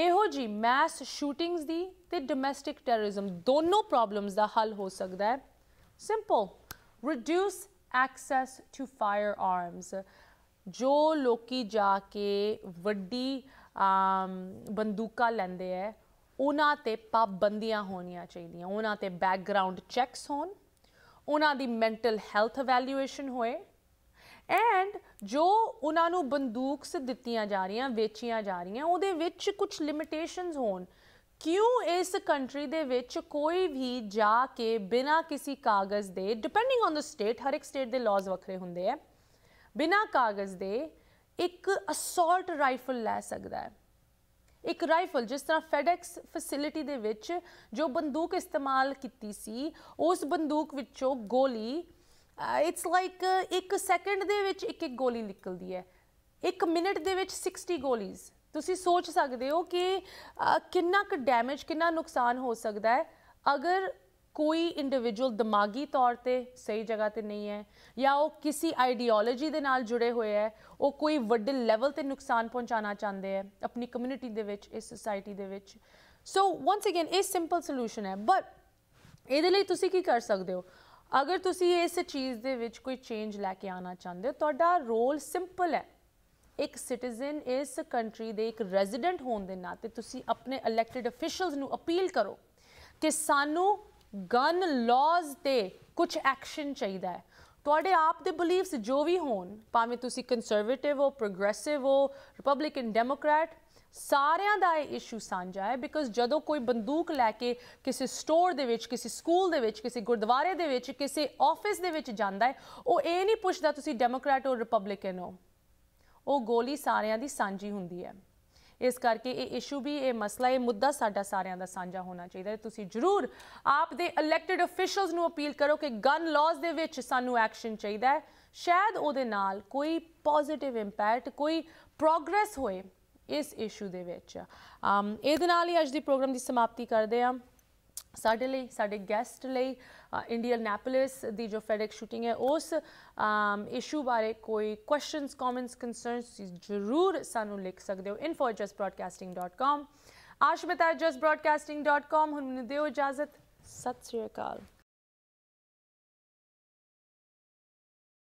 ਇਹੋ ਜੀ ਮੈਸ ਸ਼ੂਟਿੰਗਸ ਦੀ ਤੇ ਡੋਮੈਸਟਿਕ ਟੈਰਰਿਜ਼ਮ ਦੋਨੋਂ ਪ੍ਰੋਬਲਮਸ ਦਾ ਹੱਲ ਹੋ ਸਕਦਾ ਹੈ simple reduce access to firearms ਜੋ ਲੋਕੀ ਜਾ ਕੇ ਵੱਡੀ ਬੰਦੂਕਾਂ ਲੈਂਦੇ ਐ ਉਹਨਾਂ ਤੇ ਪਾਬੰਦੀਆਂ ਹੋਣੀਆਂ ਚਾਹੀਦੀਆਂ ਉਹਨਾਂ ਤੇ ਬੈਕਗ੍ਰਾਉਂਡ ਚੈੱਕਸ ਹੋਣ ਉਹਨਾਂ ਦੀ ਮੈਂਟਲ ਹੈਲਥ ਇਵੈਲੂਏਸ਼ਨ ਹੋਏ ਐਂਡ ਜੋ ਉਹਨਾਂ ਨੂੰ ਬੰਦੂਕ ਸ ਦਿੱਤੀਆਂ ਜਾ ਰਹੀਆਂ ਵੇਚੀਆਂ ਜਾ ਰਹੀਆਂ ਉਹਦੇ ਵਿੱਚ ਕੁਝ ਲਿਮਿਟੇਸ਼ਨਸ ਹੋਣ ਕਿਉਂ ਇਸ ਕੰਟਰੀ ਦੇ ਵਿੱਚ ਕੋਈ ਵੀ ਜਾ ਕੇ ਬਿਨਾ ਕਿਸੇ ਕਾਗਜ਼ ਦੇ ਡਿਪੈਂਡਿੰਗ ਔਨ ਦ ਸਟੇਟ ਹਰ ਇੱਕ ਸਟੇਟ ਦੇ ਲਾਜ਼ ਵੱਖਰੇ ਹੁੰਦੇ ਆ ਬਿਨਾ ਕਾਗਜ਼ ਦੇ ਇੱਕ ਅਸੌਲਟ ਰਾਈਫਲ ਲੈ ਸਕਦਾ ਹੈ ਇੱਕ ਰਾਈਫਲ ਜਿਸ ਤਰ੍ਹਾਂ ਫੈਡੈਕਸ ਫੈਸਿਲਿਟੀ ਦੇ ਵਿੱਚ ਜੋ ਬੰਦੂਕ ਇਸਤੇਮਾਲ ਕੀਤੀ ਸੀ ਉਸ ਬੰਦੂਕ ਵਿੱਚੋਂ ਗੋਲੀ ਇਟਸ ਲਾਈਕ ਇੱਕ ਸੈਕਿੰਡ ਦੇ ਵਿੱਚ ਇੱਕ ਇੱਕ ਗੋਲੀ ਨਿਕਲਦੀ ਹੈ ਇੱਕ ਮਿੰਟ ਦੇ ਵਿੱਚ 60 ਗੋਲੀਆਂ ਤੁਸੀਂ ਸੋਚ ਸਕਦੇ ਹੋ ਕਿ ਕਿੰਨਾ ਕੁ ਡੈਮੇਜ ਕਿੰਨਾ ਨੁਕਸਾਨ ਹੋ ਸਕਦਾ ਹੈ ਅਗਰ ਕੋਈ ਇੰਡੀਵਿਜੂਅਲ ਦਿਮਾਗੀ ਤੌਰ ਤੇ ਸਹੀ ਜਗ੍ਹਾ ਤੇ ਨਹੀਂ ਹੈ ਜਾਂ ਉਹ ਕਿਸੇ ਆਈਡੀਓਲੋਜੀ ਦੇ ਨਾਲ ਜੁੜੇ ਹੋਏ ਹੈ ਉਹ ਕੋਈ ਵੱਡੇ ਲੈਵਲ ਤੇ ਨੁਕਸਾਨ ਪਹੁੰਚਾਉਣਾ ਚਾਹੁੰਦੇ ਹੈ ਆਪਣੀ ਕਮਿਊਨਿਟੀ ਦੇ ਵਿੱਚ ਇਸ ਸੋਸਾਇਟੀ ਦੇ ਵਿੱਚ ਸੋ ਵਾਂਸ ਅਗੇਨ ਇਹ ਸਿੰਪਲ ਸੋਲੂਸ਼ਨ ਹੈ ਬਟ ਇਹਦੇ ਲਈ ਤੁਸੀਂ ਕੀ ਕਰ ਸਕਦੇ ਹੋ ਅਗਰ ਤੁਸੀਂ ਇਸ ਚੀਜ਼ ਦੇ ਵਿੱਚ ਕੋਈ ਚੇਂਜ ਲੈ ਕੇ ਆਉਣਾ ਚਾਹੁੰਦੇ ਹੋ ਤੁਹਾਡਾ ਰੋਲ ਸਿੰਪਲ ਹੈ ਇੱਕ ਸਿਟੀਜ਼ਨ ਇਸ ਕੰਟਰੀ ਦੇ ਇੱਕ ਰੈਜ਼ੀਡੈਂਟ ਹੋਣ ਦੇ ਨਾਤੇ ਤੁਸੀਂ ਆਪਣੇ ਇਲੈਕਟਿਡ ਅਫੀਸ਼ੀਅਲਸ ਨੂੰ ਅਪੀਲ ਕਰੋ ਕਿ ਸਾਨੂੰ ਗਨ ਲਾਜ਼ ਤੇ ਕੁਝ ਐਕਸ਼ਨ ਚਾਹੀਦਾ ਹੈ ਤੁਹਾਡੇ ਆਪ ਦੇ ਬਲੀਫਸ ਜੋ ਵੀ ਹੋਣ ਭਾਵੇਂ ਤੁਸੀਂ ਕੰਜ਼ਰਵੇਟਿਵ ਹੋ ਪ੍ਰੋਗਰੈਸਿਵ ਹੋ ਰਿਪਬਲਿਕਨ ਡੈਮੋਕ੍ਰੈਟ ਸਾਰਿਆਂ ਦਾ ਇਹ ਇਸ਼ੂ ਸਾਂਝਾ ਹੈ ਬਿਕਾਜ਼ ਜਦੋਂ ਕੋਈ ਬੰਦੂਕ ਲੈ ਕੇ ਕਿਸੇ ਸਟੋਰ ਦੇ ਵਿੱਚ ਕਿਸੇ ਸਕੂਲ ਦੇ ਵਿੱਚ ਕਿਸੇ ਗੁਰਦੁਆਰੇ ਦੇ ਵਿੱਚ ਕਿਸੇ ਆਫਿਸ ਦੇ ਵਿੱਚ ਜਾਂਦਾ ਹੈ ਉਹ ਇਹ ਨਹੀਂ ਪੁੱਛਦਾ ਤੁਸੀਂ ਡੈਮੋਕ੍ਰੈਟ ਹੋ ਰਿਪਬਲਿਕਨ ਹੋ ਉਹ ਗੋਲੀ ਸਾਰਿਆਂ ਦੀ ਸਾਂਝੀ ਹੁੰਦੀ ਹੈ ਇਸ ਕਰਕੇ ਇਹ ਇਸ਼ੂ ਵੀ ਇਹ ਮਸਲਾ ਇਹ ਮੁੱਦਾ ਸਾਡਾ ਸਾਰਿਆਂ ਦਾ ਸਾਂਝਾ ਹੋਣਾ ਚਾਹੀਦਾ ਹੈ ਤੁਸੀਂ ਜਰੂਰ ਆਪ ਦੇ ਇਲੈਕਟਿਡ ਅਫੀਸ਼ੀਅਲਸ ਨੂੰ ਅਪੀਲ ਕਰੋ ਕਿ ਗਨ ਲਾਜ਼ ਦੇ ਵਿੱਚ ਸਾਨੂੰ ਐਕਸ਼ਨ ਚਾਹੀਦਾ ਹੈ ਸ਼ਾਇਦ ਉਹਦੇ ਨਾਲ ਕੋਈ ਪੋਜ਼ਿਟਿਵ ਇੰਪੈਕਟ ਕੋਈ ਪ੍ਰੋਗਰੈਸ ਹੋਏ ਇਸ ਇਸ਼ੂ ਦੇ ਵਿੱਚ ਇਹਦੇ ਨਾਲ ਹੀ ਅੱਜ ਦੀ ਪ੍ਰੋਗਰਾਮ ਦੀ ਸਮਾਪਤੀ ਕਰਦੇ ਆ ਸਾਡੇ ਲਈ ਸਾਡੇ ਗੈਸਟ ਲਈ ਇੰਡੀਅਨ ਨੈਪਲਿਸ ਦੀ ਜੋ ਫੈਡਿਕ ਸ਼ੂਟਿੰਗ ਹੈ ਉਸ ਇਸ਼ੂ ਬਾਰੇ ਕੋਈ ਕੁਐਸਚਨਸ ਕਮੈਂਟਸ ਕਨਸਰਨਸ ਜ਼ਰੂਰ ਸਾਨੂੰ ਲਿਖ ਸਕਦੇ ਹੋ info@justbroadcasting.com ਆਸ਼ਮਿਤਾ ਹੁਣ ਮੈਨੂੰ ਦਿਓ ਇਜਾਜ਼ਤ ਸਤਿ ਸ੍ਰੀ ਅਕਾਲ